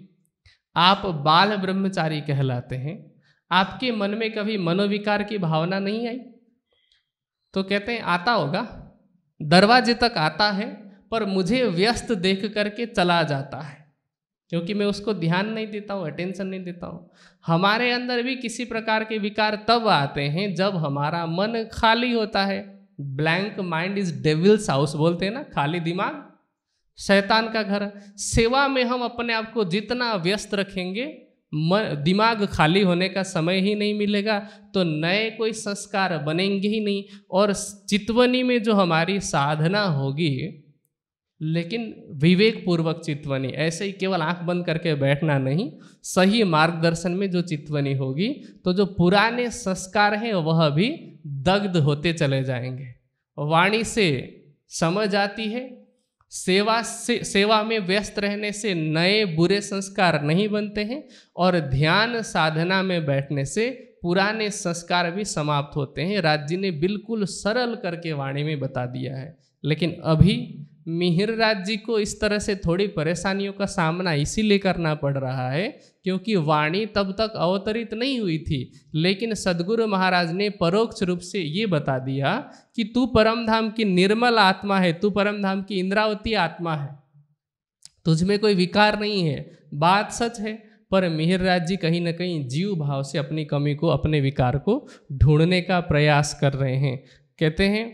आप बाल ब्रह्मचारी कहलाते हैं आपके मन में कभी मनोविकार की भावना नहीं आई तो कहते हैं आता होगा दरवाजे तक आता है पर मुझे व्यस्त देख करके चला जाता है क्योंकि मैं उसको ध्यान नहीं देता हूँ अटेंशन नहीं देता हूँ हमारे अंदर भी किसी प्रकार के विकार तब आते हैं जब हमारा मन खाली होता है blank mind is devil's house बोलते हैं ना खाली दिमाग शैतान का घर सेवा में हम अपने आप को जितना व्यस्त रखेंगे मन दिमाग खाली होने का समय ही नहीं मिलेगा तो नए कोई संस्कार बनेंगे ही नहीं और चितवनी में जो हमारी साधना होगी लेकिन विवेक पूर्वक चितवनी ऐसे ही केवल आंख बंद करके बैठना नहीं सही मार्गदर्शन में जो चितवनी होगी तो जो पुराने संस्कार हैं वह भी दग्ध होते चले जाएंगे वाणी से समझ आती है सेवा से सेवा में व्यस्त रहने से नए बुरे संस्कार नहीं बनते हैं और ध्यान साधना में बैठने से पुराने संस्कार भी समाप्त होते हैं राज्य ने बिल्कुल सरल करके वाणी में बता दिया है लेकिन अभी मिहिर जी को इस तरह से थोड़ी परेशानियों का सामना इसीलिए करना पड़ रहा है क्योंकि वाणी तब तक अवतरित नहीं हुई थी लेकिन सदगुरु महाराज ने परोक्ष रूप से ये बता दिया कि तू परम धाम की निर्मल आत्मा है तू परम धाम की इंद्रावती आत्मा है तुझ में कोई विकार नहीं है बात सच है पर मिहिर राज जी कहीं ना कहीं जीव भाव से अपनी कमी को अपने विकार को ढूंढने का प्रयास कर रहे हैं कहते हैं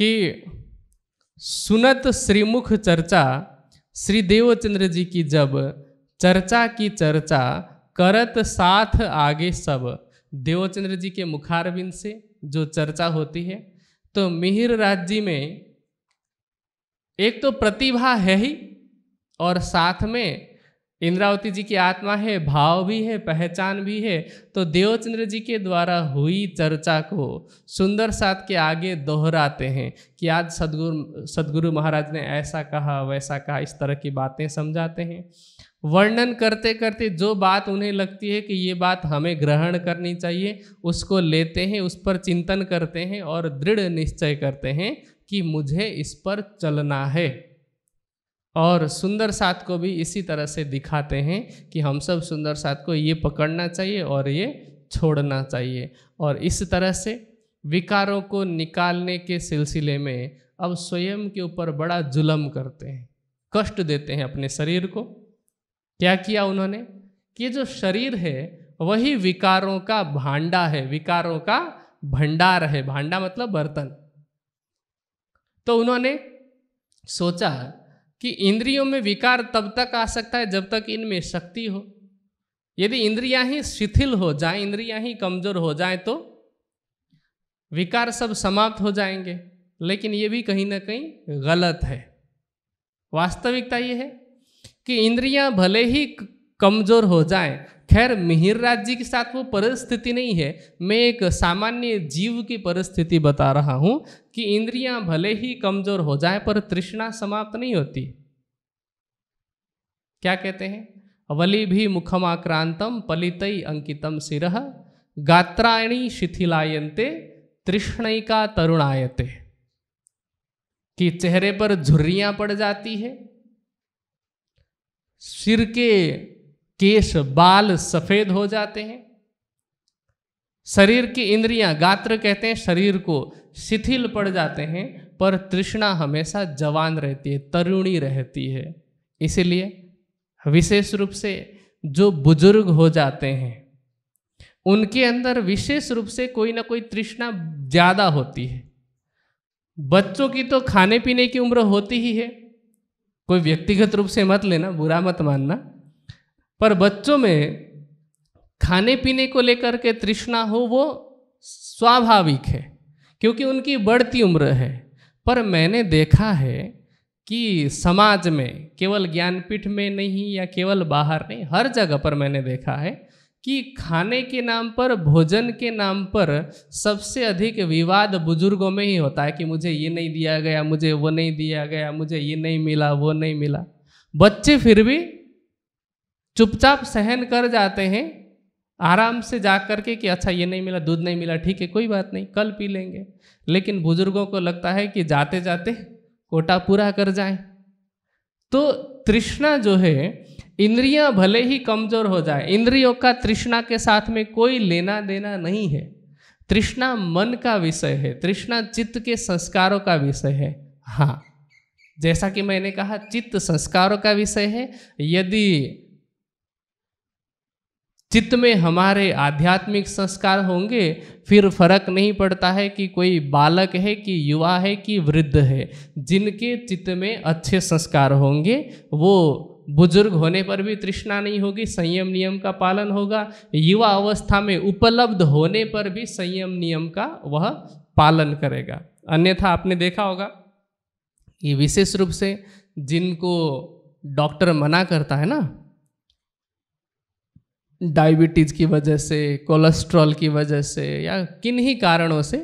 कि सुनत श्रीमुख चर्चा श्री देवचंद्र जी की जब चर्चा की चर्चा करत साथ आगे सब देवचंद्र जी के मुखारविंद से जो चर्चा होती है तो मिहिर राज्य में एक तो प्रतिभा है ही और साथ में इंद्रावती जी की आत्मा है भाव भी है पहचान भी है तो देवचंद्र जी के द्वारा हुई चर्चा को सुंदर साथ के आगे दोहराते हैं कि आज सदगुरु सदगुरु महाराज ने ऐसा कहा वैसा कहा इस तरह की बातें समझाते हैं वर्णन करते करते जो बात उन्हें लगती है कि ये बात हमें ग्रहण करनी चाहिए उसको लेते हैं उस पर चिंतन करते हैं और दृढ़ निश्चय करते हैं कि मुझे इस पर चलना है और सुंदर साथ को भी इसी तरह से दिखाते हैं कि हम सब सुंदर साथ को ये पकड़ना चाहिए और ये छोड़ना चाहिए और इस तरह से विकारों को निकालने के सिलसिले में अब स्वयं के ऊपर बड़ा जुलम करते हैं कष्ट देते हैं अपने शरीर को क्या किया उन्होंने कि जो शरीर है वही विकारों का भांडा है विकारों का भंडार है भांडा मतलब बर्तन तो उन्होंने सोचा कि इंद्रियों में विकार तब तक आ सकता है जब तक इनमें शक्ति हो यदि इंद्रियां ही शिथिल हो जाए इंद्रियां ही कमजोर हो जाए तो विकार सब समाप्त हो जाएंगे लेकिन ये भी कहीं ना कहीं गलत है वास्तविकता ये है कि इंद्रियां भले ही कमज़ोर हो जाए खैर मिहिर राज्य के साथ वो परिस्थिति नहीं है मैं एक सामान्य जीव की परिस्थिति बता रहा हूँ कि इंद्रियां भले ही कमजोर हो जाए पर तृष्णा समाप्त नहीं होती क्या कहते हैं वली भी मुखमाक्रांतम पलितई अंकितम सिरह गात्रायणी का तृष्णिका तरुणायते कि चेहरे पर झुर्रियां पड़ जाती है सिर के केश बाल सफेद हो जाते हैं शरीर की इंद्रियां गात्र कहते हैं शरीर को शिथिल पड़ जाते हैं पर तृष्णा हमेशा जवान रहती है तरुणी रहती है इसलिए विशेष रूप से जो बुजुर्ग हो जाते हैं उनके अंदर विशेष रूप से कोई ना कोई तृष्णा ज़्यादा होती है बच्चों की तो खाने पीने की उम्र होती ही है कोई व्यक्तिगत रूप से मत लेना बुरा मत मानना पर बच्चों में खाने पीने को लेकर के तृष्णा हो वो स्वाभाविक है क्योंकि उनकी बढ़ती उम्र है पर मैंने देखा है कि समाज में केवल ज्ञानपीठ में नहीं या केवल बाहर नहीं हर जगह पर मैंने देखा है कि खाने के नाम पर भोजन के नाम पर सबसे अधिक विवाद बुजुर्गों में ही होता है कि मुझे ये नहीं दिया गया मुझे वो नहीं दिया गया मुझे ये नहीं मिला वो नहीं मिला बच्चे फिर भी चुपचाप सहन कर जाते हैं आराम से जा कर के कि अच्छा ये नहीं मिला दूध नहीं मिला ठीक है कोई बात नहीं कल पी लेंगे लेकिन बुजुर्गों को लगता है कि जाते जाते कोटा पूरा कर जाए तो तृष्णा जो है इंद्रियां भले ही कमजोर हो जाए इंद्रियों का तृष्णा के साथ में कोई लेना देना नहीं है तृष्णा मन का विषय है तृष्णा चित्त के संस्कारों का विषय है हाँ जैसा कि मैंने कहा चित्त संस्कारों का विषय है यदि चित्त में हमारे आध्यात्मिक संस्कार होंगे फिर फर्क नहीं पड़ता है कि कोई बालक है कि युवा है कि वृद्ध है जिनके चित्त में अच्छे संस्कार होंगे वो बुजुर्ग होने पर भी तृष्णा नहीं होगी संयम नियम का पालन होगा युवा अवस्था में उपलब्ध होने पर भी संयम नियम का वह पालन करेगा अन्यथा आपने देखा होगा कि विशेष रूप से जिनको डॉक्टर मना करता है ना डायबिटीज़ की वजह से कोलेस्ट्रॉल की वजह से या किन्हीं कारणों से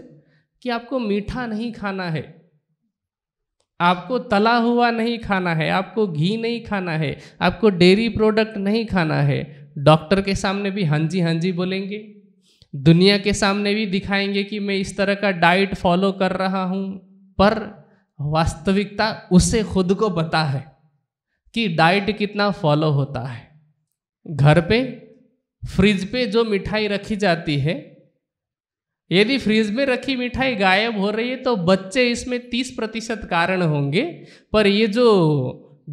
कि आपको मीठा नहीं खाना है आपको तला हुआ नहीं खाना है आपको घी नहीं खाना है आपको डेयरी प्रोडक्ट नहीं खाना है डॉक्टर के सामने भी हाँ जी हाँ जी बोलेंगे दुनिया के सामने भी दिखाएंगे कि मैं इस तरह का डाइट फॉलो कर रहा हूँ पर वास्तविकता उसे खुद को पता है कि डाइट कितना फॉलो होता है घर पे फ्रिज पे जो मिठाई रखी जाती है यदि फ्रिज में रखी मिठाई गायब हो रही है तो बच्चे इसमें तीस प्रतिशत कारण होंगे पर ये जो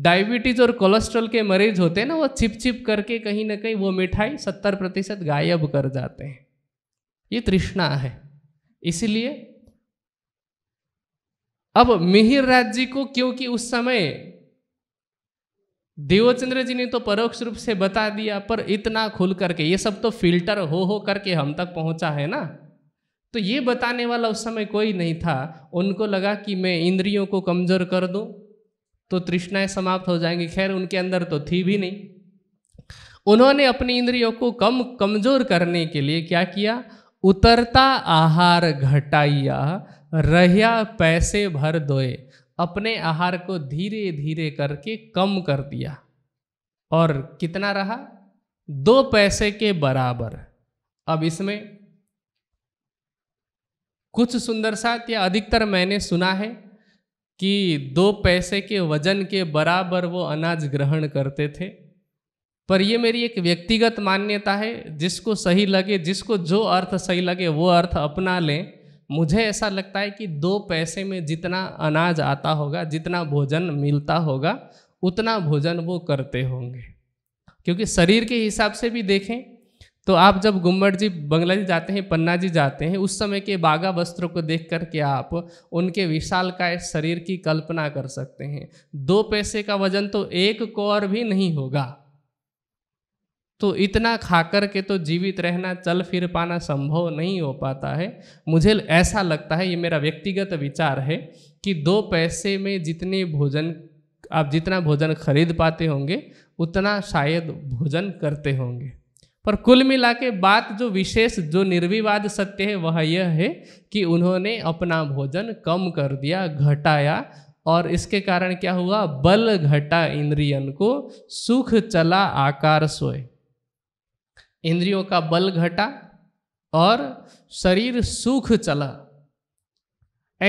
डायबिटीज और कोलेस्ट्रॉल के मरीज होते हैं ना वो छिप छिप करके कहीं ना कहीं वो मिठाई सत्तर प्रतिशत गायब कर जाते हैं ये तृष्णा है इसलिए अब मिहिर राज जी को क्योंकि उस समय देवचंद्र जी ने तो परोक्ष रूप से बता दिया पर इतना खुल करके ये सब तो फिल्टर हो हो करके हम तक पहुंचा है ना तो ये बताने वाला उस समय कोई नहीं था उनको लगा कि मैं इंद्रियों को कमज़ोर कर दूं तो तृष्णाएं समाप्त हो जाएंगी खैर उनके अंदर तो थी भी नहीं उन्होंने अपनी इंद्रियों को कम कमज़ोर करने के लिए क्या किया उतरता आहार घटाइया रहया पैसे भर दोए अपने आहार को धीरे धीरे करके कम कर दिया और कितना रहा दो पैसे के बराबर अब इसमें कुछ सुंदर सात या अधिकतर मैंने सुना है कि दो पैसे के वजन के बराबर वो अनाज ग्रहण करते थे पर ये मेरी एक व्यक्तिगत मान्यता है जिसको सही लगे जिसको जो अर्थ सही लगे वो अर्थ अपना लें मुझे ऐसा लगता है कि दो पैसे में जितना अनाज आता होगा जितना भोजन मिलता होगा उतना भोजन वो करते होंगे क्योंकि शरीर के हिसाब से भी देखें तो आप जब गुम्बड़ जी बंगला जी जाते हैं पन्ना जी जाते हैं उस समय के बागा वस्त्रों को देख करके आप उनके विशाल काय शरीर की कल्पना कर सकते हैं दो पैसे का वजन तो एक कौर भी नहीं होगा तो इतना खा कर के तो जीवित रहना चल फिर पाना संभव नहीं हो पाता है मुझे ऐसा लगता है ये मेरा व्यक्तिगत विचार है कि दो पैसे में जितने भोजन आप जितना भोजन खरीद पाते होंगे उतना शायद भोजन करते होंगे पर कुल मिला के बात जो विशेष जो निर्विवाद सत्य है वह यह है कि उन्होंने अपना भोजन कम कर दिया घटाया और इसके कारण क्या हुआ बल घटा इंद्रियन को सुख चला आकार सोए इंद्रियों का बल घटा और शरीर सुख चला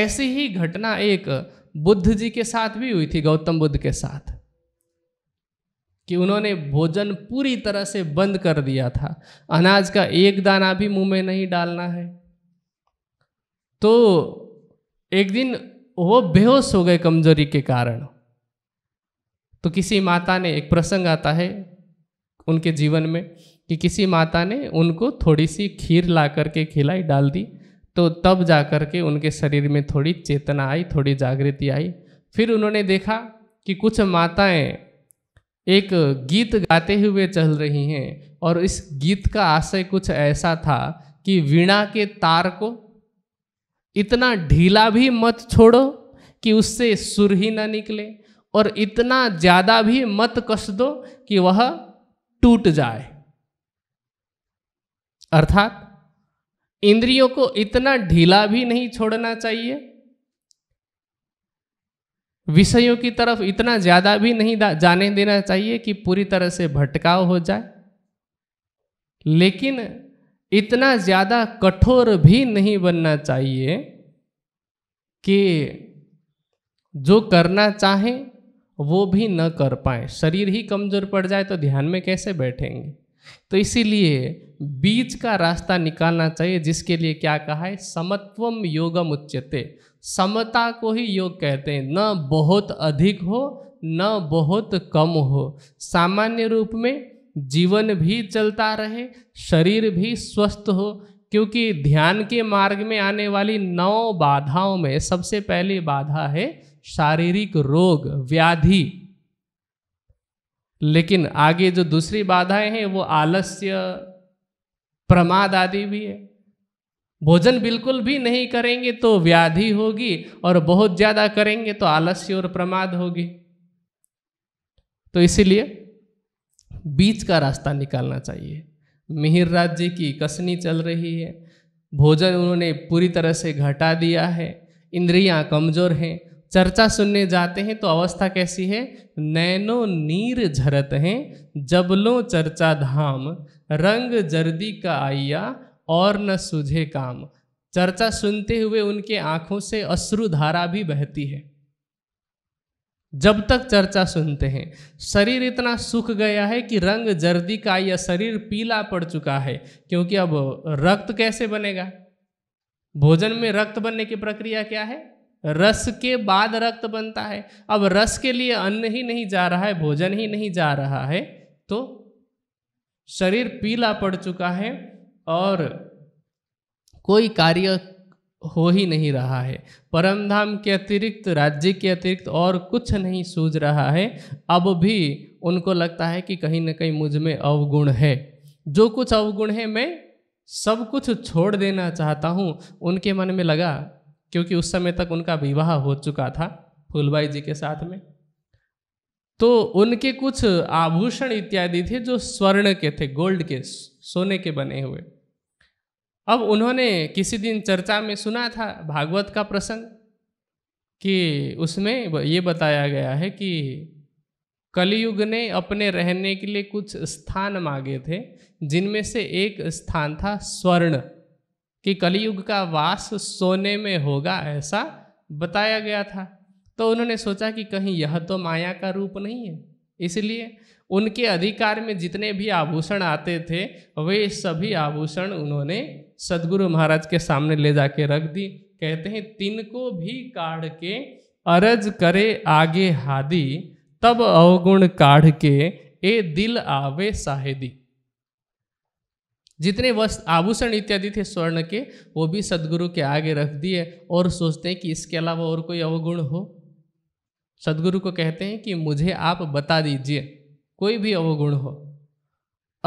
ऐसी ही घटना एक बुद्ध जी के साथ भी हुई थी गौतम बुद्ध के साथ कि उन्होंने भोजन पूरी तरह से बंद कर दिया था अनाज का एक दाना भी मुंह में नहीं डालना है तो एक दिन वो बेहोश हो गए कमजोरी के कारण तो किसी माता ने एक प्रसंग आता है उनके जीवन में कि किसी माता ने उनको थोड़ी सी खीर ला करके खिलाई डाल दी तो तब जा कर के उनके शरीर में थोड़ी चेतना आई थोड़ी जागृति आई फिर उन्होंने देखा कि कुछ माताएं एक गीत गाते हुए चल रही हैं और इस गीत का आशय कुछ ऐसा था कि वीणा के तार को इतना ढीला भी मत छोड़ो कि उससे सुर ही ना निकले और इतना ज़्यादा भी मत कस दो कि वह टूट जाए अर्थात इंद्रियों को इतना ढीला भी नहीं छोड़ना चाहिए विषयों की तरफ इतना ज़्यादा भी नहीं जाने देना चाहिए कि पूरी तरह से भटकाव हो जाए लेकिन इतना ज़्यादा कठोर भी नहीं बनना चाहिए कि जो करना चाहें वो भी न कर पाए शरीर ही कमज़ोर पड़ जाए तो ध्यान में कैसे बैठेंगे तो इसीलिए बीच का रास्ता निकालना चाहिए जिसके लिए क्या कहा है समत्वम योगम उच्यते समता को ही योग कहते हैं न बहुत अधिक हो न बहुत कम हो सामान्य रूप में जीवन भी चलता रहे शरीर भी स्वस्थ हो क्योंकि ध्यान के मार्ग में आने वाली नौ बाधाओं में सबसे पहली बाधा है शारीरिक रोग व्याधि लेकिन आगे जो दूसरी बाधाएं हैं वो आलस्य प्रमाद आदि भी है भोजन बिल्कुल भी नहीं करेंगे तो व्याधि होगी और बहुत ज़्यादा करेंगे तो आलस्य और प्रमाद होगी तो इसीलिए बीच का रास्ता निकालना चाहिए मिहिर राज्य की कसनी चल रही है भोजन उन्होंने पूरी तरह से घटा दिया है इंद्रियां कमज़ोर हैं चर्चा सुनने जाते हैं तो अवस्था कैसी है नैनो नीर झरत हैं जबलो चर्चा धाम रंग जर्दी का आइया और न सुझे काम चर्चा सुनते हुए उनके आंखों से अश्रु धारा भी बहती है जब तक चर्चा सुनते हैं शरीर इतना सूख गया है कि रंग जर्दी का या शरीर पीला पड़ चुका है क्योंकि अब रक्त कैसे बनेगा भोजन में रक्त बनने की प्रक्रिया क्या है रस के बाद रक्त बनता है अब रस के लिए अन्न ही नहीं जा रहा है भोजन ही नहीं जा रहा है तो शरीर पीला पड़ चुका है और कोई कार्य हो ही नहीं रहा है परमधाम के अतिरिक्त राज्य के अतिरिक्त और कुछ नहीं सूझ रहा है अब भी उनको लगता है कि कहीं ना कहीं मुझ में अवगुण है जो कुछ अवगुण है मैं सब कुछ छोड़ देना चाहता हूँ उनके मन में लगा क्योंकि उस समय तक उनका विवाह हो चुका था फूलबाई जी के साथ में तो उनके कुछ आभूषण इत्यादि थे जो स्वर्ण के थे गोल्ड के सोने के बने हुए अब उन्होंने किसी दिन चर्चा में सुना था भागवत का प्रसंग कि उसमें ये बताया गया है कि कलयुग ने अपने रहने के लिए कुछ स्थान मांगे थे जिनमें से एक स्थान था स्वर्ण कि कलयुग का वास सोने में होगा ऐसा बताया गया था तो उन्होंने सोचा कि कहीं यह तो माया का रूप नहीं है इसलिए उनके अधिकार में जितने भी आभूषण आते थे वे सभी आभूषण उन्होंने सदगुरु महाराज के सामने ले जाके रख दी कहते हैं तिनको भी काढ़ के अरज करे आगे हादी तब अवगुण काढ़ के ए दिल आवे साहेदी जितने वस्त्र आभूषण इत्यादि थे स्वर्ण के वो भी सदगुरु के आगे रख दिए और सोचते हैं कि इसके अलावा और कोई अवगुण हो सदगुरु को कहते हैं कि मुझे आप बता दीजिए कोई भी अवगुण हो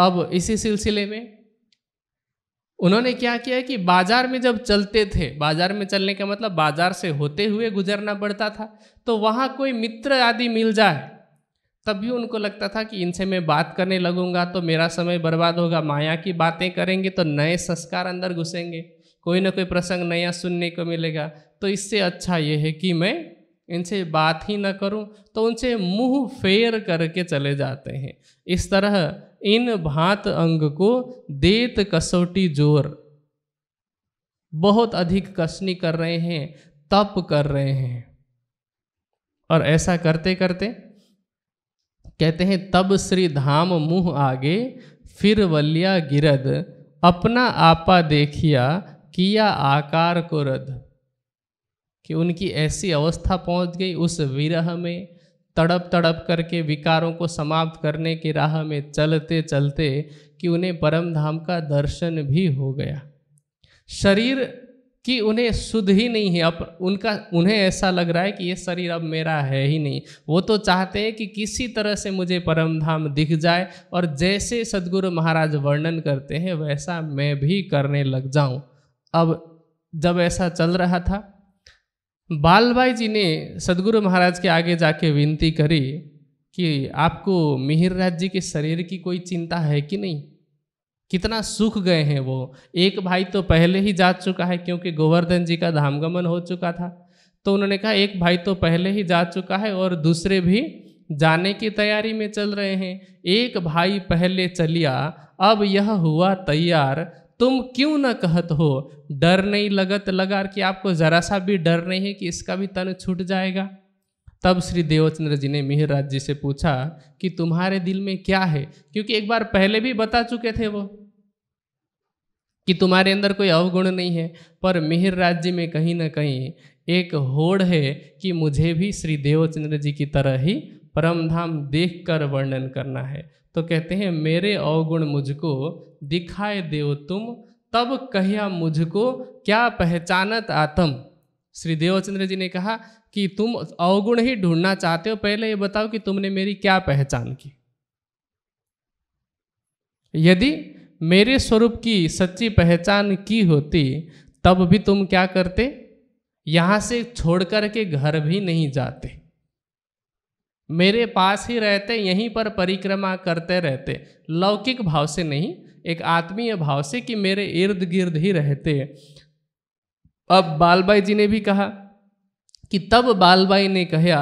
अब इसी सिलसिले में उन्होंने क्या किया कि बाजार में जब चलते थे बाजार में चलने का मतलब बाजार से होते हुए गुजरना पड़ता था तो वहाँ कोई मित्र आदि मिल जाए तब भी उनको लगता था कि इनसे मैं बात करने लगूंगा तो मेरा समय बर्बाद होगा माया की बातें करेंगे तो नए संस्कार अंदर घुसेंगे कोई ना कोई प्रसंग नया सुनने को मिलेगा तो इससे अच्छा ये है कि मैं इनसे बात ही ना करूं तो उनसे मुंह फेर करके चले जाते हैं इस तरह इन भात अंग को देत कसौटी जोर बहुत अधिक कसनी कर रहे हैं तप कर रहे हैं और ऐसा करते करते कहते हैं तब श्री धाम मुँह आगे फिर वल्या गिरद अपना आपा देखिया किया आकार को रद कि उनकी ऐसी अवस्था पहुंच गई उस विरह में तड़प तड़प करके विकारों को समाप्त करने की राह में चलते चलते कि उन्हें परम धाम का दर्शन भी हो गया शरीर कि उन्हें सुध ही नहीं है अब उनका उन्हें ऐसा लग रहा है कि ये शरीर अब मेरा है ही नहीं वो तो चाहते हैं कि किसी तरह से मुझे परमधाम दिख जाए और जैसे सदगुरु महाराज वर्णन करते हैं वैसा मैं भी करने लग जाऊं अब जब ऐसा चल रहा था बाल भाई जी ने सदगुरु महाराज के आगे जाके विनती करी कि आपको मिहिर राज जी के शरीर की कोई चिंता है कि नहीं कितना सुख गए हैं वो एक भाई तो पहले ही जा चुका है क्योंकि गोवर्धन जी का धामगमन हो चुका था तो उन्होंने कहा एक भाई तो पहले ही जा चुका है और दूसरे भी जाने की तैयारी में चल रहे हैं एक भाई पहले चलिया अब यह हुआ तैयार तुम क्यों न कहत हो डर नहीं लगत लगा कि आपको ज़रा सा भी डर नहीं है कि इसका भी तन छूट जाएगा तब श्री देवचंद्र जी ने मिहिर राज जी से पूछा कि तुम्हारे दिल में क्या है क्योंकि एक बार पहले भी बता चुके थे वो कि तुम्हारे अंदर कोई अवगुण नहीं है पर मिहिर राज जी में कहीं ना कहीं एक होड़ है कि मुझे भी श्री देवचंद्र जी की तरह ही परम धाम देख कर वर्णन करना है तो कहते हैं मेरे अवगुण मुझको दिखाए देव तुम तब कहिया मुझको क्या पहचानत आत्म श्री देवचंद्र जी ने कहा कि तुम अवगुण ही ढूंढना चाहते हो पहले ये बताओ कि तुमने मेरी क्या पहचान की यदि मेरे स्वरूप की सच्ची पहचान की होती तब भी तुम क्या करते यहां से छोड़कर के घर भी नहीं जाते मेरे पास ही रहते यहीं पर परिक्रमा करते रहते लौकिक भाव से नहीं एक आत्मीय भाव से कि मेरे इर्द गिर्द ही रहते अब बालबाई जी ने भी कहा कि तब बालबाई ने कहया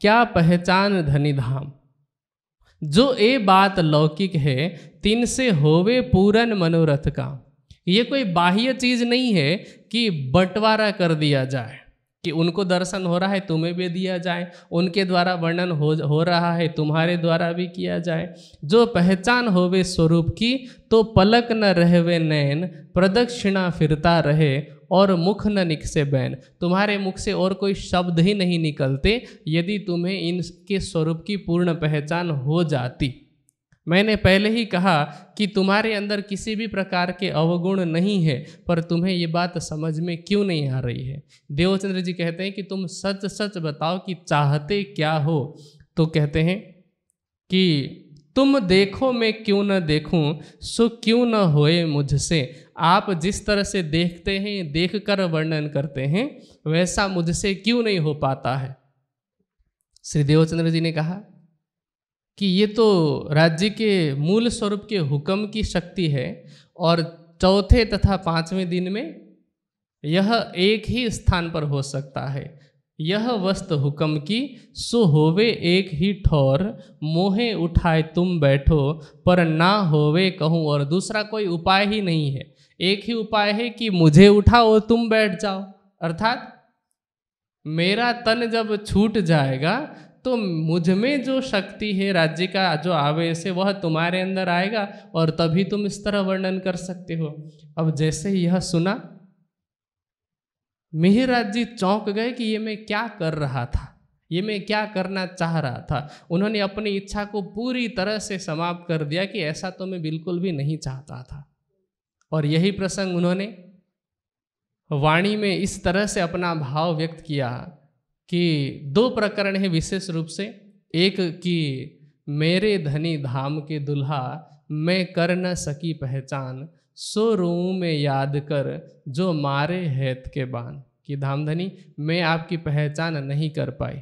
क्या पहचान धनी धाम जो ये बात लौकिक है तीन से होवे पूरन मनोरथ का ये कोई बाह्य चीज नहीं है कि बंटवारा कर दिया जाए कि उनको दर्शन हो रहा है तुम्हें भी दिया जाए उनके द्वारा वर्णन हो हो रहा है तुम्हारे द्वारा भी किया जाए जो पहचान होवे स्वरूप की तो पलक न रहवे नैन प्रदक्षिणा फिरता रहे और मुख न निकसे बैन तुम्हारे मुख से और कोई शब्द ही नहीं निकलते यदि तुम्हें इनके स्वरूप की पूर्ण पहचान हो जाती मैंने पहले ही कहा कि तुम्हारे अंदर किसी भी प्रकार के अवगुण नहीं है पर तुम्हें ये बात समझ में क्यों नहीं आ रही है देवचंद्र जी कहते हैं कि तुम सच सच बताओ कि चाहते क्या हो तो कहते हैं कि तुम देखो मैं क्यों न देखूं सो क्यों न होए मुझसे आप जिस तरह से देखते हैं देख कर वर्णन करते हैं वैसा मुझसे क्यों नहीं हो पाता है श्री देवचंद्र जी ने कहा कि ये तो राज्य के मूल स्वरूप के हुक्म की शक्ति है और चौथे तथा पांचवें दिन में यह एक ही स्थान पर हो सकता है यह वस्त हुक्म की सो होवे एक ही ठोर मोहे उठाए तुम बैठो पर ना होवे कहूँ और दूसरा कोई उपाय ही नहीं है एक ही उपाय है कि मुझे उठाओ और तुम बैठ जाओ अर्थात मेरा तन जब छूट जाएगा तो मुझ में जो शक्ति है राज्य का जो आवेश है वह तुम्हारे अंदर आएगा और तभी तुम इस तरह वर्णन कर सकते हो अब जैसे यह सुना मिहिराज जी चौंक गए कि ये मैं क्या कर रहा था ये मैं क्या करना चाह रहा था उन्होंने अपनी इच्छा को पूरी तरह से समाप्त कर दिया कि ऐसा तो मैं बिल्कुल भी नहीं चाहता था और यही प्रसंग उन्होंने वाणी में इस तरह से अपना भाव व्यक्त किया कि दो प्रकरण है विशेष रूप से एक कि मेरे धनी धाम के दुल्हा मैं कर न सकी पहचान सो रू में याद कर जो मारे हैत के बान कि धामधनी मैं आपकी पहचान नहीं कर पाई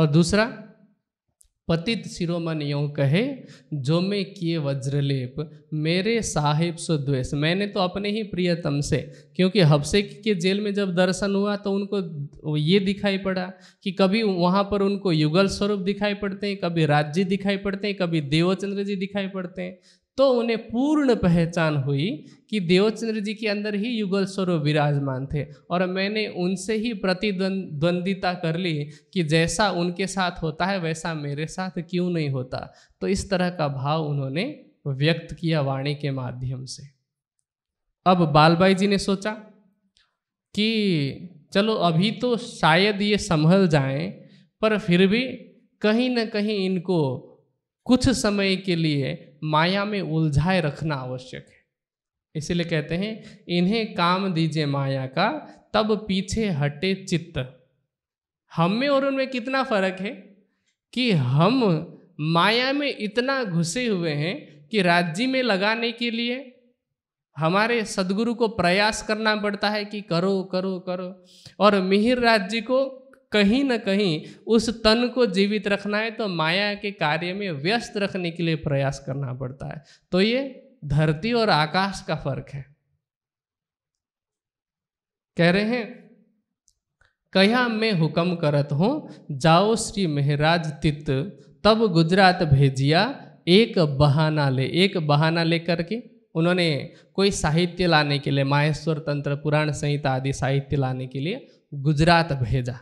और दूसरा पतित शिरोमन यो कहे जो मैं किए वज्रलेप मेरे साहिब सो द्वेष मैंने तो अपने ही प्रियतम से क्योंकि हफ्से के जेल में जब दर्शन हुआ तो उनको ये दिखाई पड़ा कि कभी वहाँ पर उनको युगल स्वरूप दिखाई पड़ते हैं कभी राज्य दिखाई पड़ते हैं कभी देवचंद्र जी दिखाई पड़ते हैं तो उन्हें पूर्ण पहचान हुई कि देवचंद्र जी के अंदर ही युगल स्वरूप विराजमान थे और मैंने उनसे ही प्रतिद्वंदिता कर ली कि जैसा उनके साथ होता है वैसा मेरे साथ क्यों नहीं होता तो इस तरह का भाव उन्होंने व्यक्त किया वाणी के माध्यम से अब बालबाई जी ने सोचा कि चलो अभी तो शायद ये संभल जाएं पर फिर भी कहीं ना कहीं इनको कुछ समय के लिए माया में उलझाए रखना आवश्यक है इसीलिए कहते हैं इन्हें काम दीजिए माया का तब पीछे हटे चित्त हम में और उनमें कितना फर्क है कि हम माया में इतना घुसे हुए हैं कि राज्य में लगाने के लिए हमारे सदगुरु को प्रयास करना पड़ता है कि करो करो करो और मिहिर राज्य को कहीं ना कहीं उस तन को जीवित रखना है तो माया के कार्य में व्यस्त रखने के लिए प्रयास करना पड़ता है तो ये धरती और आकाश का फर्क है कह रहे हैं कया मैं हुक्म करत हूं जाओ श्री मेहराज तित तब गुजरात भेजिया एक बहाना ले एक बहाना लेकर के उन्होंने कोई साहित्य लाने के लिए माहेश्वर तंत्र पुराण संहिता आदि साहित्य लाने के लिए गुजरात भेजा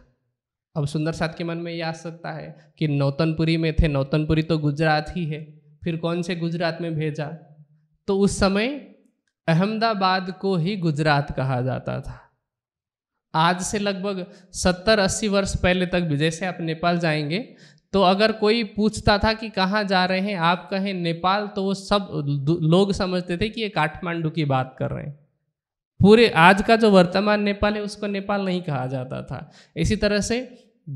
अब सुंदर साथ के मन में ये आ सकता है कि नौतनपुरी में थे नौतनपुरी तो गुजरात ही है फिर कौन से गुजरात में भेजा तो उस समय अहमदाबाद को ही गुजरात कहा जाता था आज से लगभग सत्तर अस्सी वर्ष पहले तक जैसे आप नेपाल जाएंगे तो अगर कोई पूछता था कि कहाँ जा रहे हैं आप कहें नेपाल तो वो सब लोग समझते थे कि ये काठमांडू की बात कर रहे हैं पूरे आज का जो वर्तमान नेपाल है उसको नेपाल नहीं कहा जाता था इसी तरह से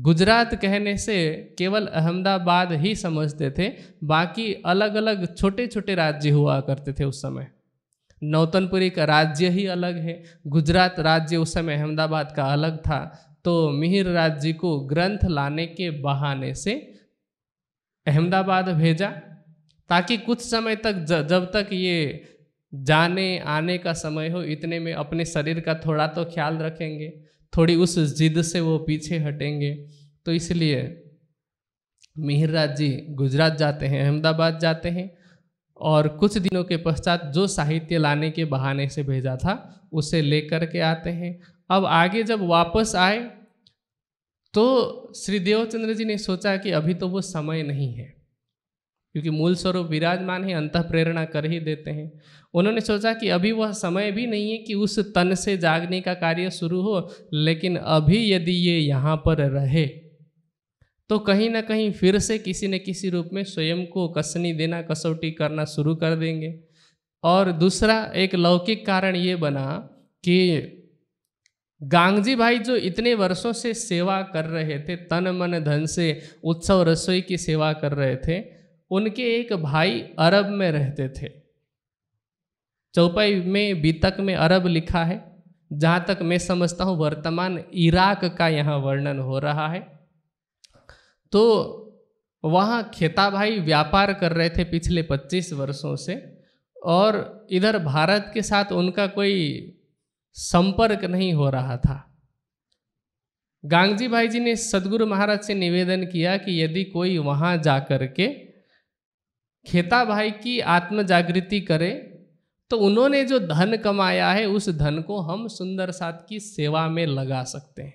गुजरात कहने से केवल अहमदाबाद ही समझते थे बाकी अलग अलग छोटे छोटे राज्य हुआ करते थे उस समय नौतनपुरी का राज्य ही अलग है गुजरात राज्य उस समय अहमदाबाद का अलग था तो मिहिर राज्य को ग्रंथ लाने के बहाने से अहमदाबाद भेजा ताकि कुछ समय तक जब तक ये जाने आने का समय हो इतने में अपने शरीर का थोड़ा तो ख्याल रखेंगे थोड़ी उस जिद से वो पीछे हटेंगे तो इसलिए मिहिरराज जी गुजरात जाते हैं अहमदाबाद जाते हैं और कुछ दिनों के पश्चात जो साहित्य लाने के बहाने से भेजा था उसे लेकर के आते हैं अब आगे जब वापस आए तो श्री देवचंद्र जी ने सोचा कि अभी तो वो समय नहीं है क्योंकि मूल स्वरूप विराजमान है अंत प्रेरणा कर ही देते हैं उन्होंने सोचा कि अभी वह समय भी नहीं है कि उस तन से जागने का कार्य शुरू हो लेकिन अभी यदि ये यहाँ पर रहे तो कहीं ना कहीं फिर से किसी न किसी रूप में स्वयं को कसनी देना कसौटी करना शुरू कर देंगे और दूसरा एक लौकिक कारण ये बना कि गांगजी भाई जो इतने वर्षों से सेवा कर रहे थे तन मन धन से उत्सव रसोई की सेवा कर रहे थे उनके एक भाई अरब में रहते थे चौपाई में बीतक में अरब लिखा है जहाँ तक मैं समझता हूँ वर्तमान इराक का यहाँ वर्णन हो रहा है तो वहाँ खेता भाई व्यापार कर रहे थे पिछले 25 वर्षों से और इधर भारत के साथ उनका कोई संपर्क नहीं हो रहा था गांगजी भाई जी ने सदगुरु महाराज से निवेदन किया कि यदि कोई वहाँ जा कर के खेता भाई की आत्म जागृति करें तो उन्होंने जो धन कमाया है उस धन को हम सुंदर साथ की सेवा में लगा सकते हैं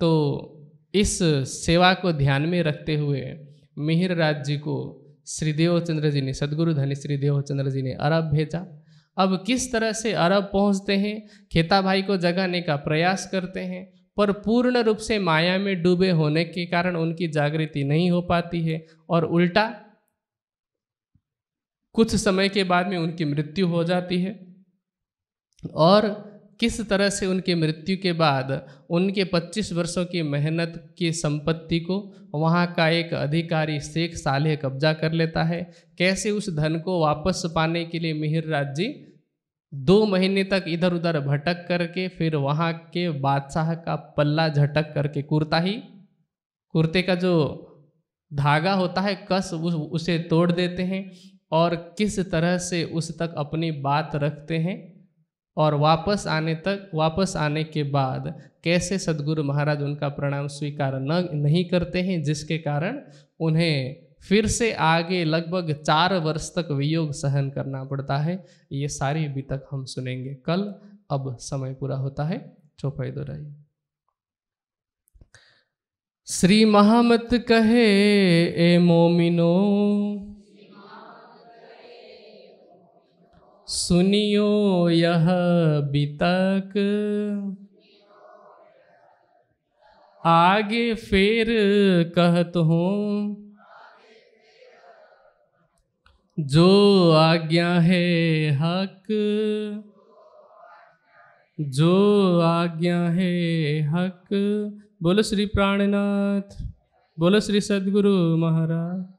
तो इस सेवा को ध्यान में रखते हुए मिहिर राज जी को श्रीदेव चंद्र जी ने सदगुरु धनी श्रीदेव चंद्र जी ने अरब भेजा अब किस तरह से अरब पहुंचते हैं खेता भाई को जगाने का प्रयास करते हैं पर पूर्ण रूप से माया में डूबे होने के कारण उनकी जागृति नहीं हो पाती है और उल्टा कुछ समय के बाद में उनकी मृत्यु हो जाती है और किस तरह से उनके मृत्यु के बाद उनके 25 वर्षों की मेहनत की संपत्ति को वहाँ का एक अधिकारी शेख साले कब्जा कर लेता है कैसे उस धन को वापस पाने के लिए मिहिर राज जी दो महीने तक इधर उधर भटक करके फिर वहाँ के बादशाह का पल्ला झटक करके कुर्ता ही कुर्ते का जो धागा होता है कस उस, उसे तोड़ देते हैं और किस तरह से उस तक अपनी बात रखते हैं और वापस आने तक वापस आने के बाद कैसे सदगुरु महाराज उनका प्रणाम स्वीकार न नहीं करते हैं जिसके कारण उन्हें फिर से आगे लगभग चार वर्ष तक वियोग सहन करना पड़ता है ये सारी अभी तक हम सुनेंगे कल अब समय पूरा होता है चौपाई दो राय श्री महामत कहे ए मोमिनो सुनियो यह बितक आगे फेर कहत हूँ जो आज्ञा है हक जो आज्ञा है हक बोलो श्री प्राणनाथ बोलो श्री सदगुरु महाराज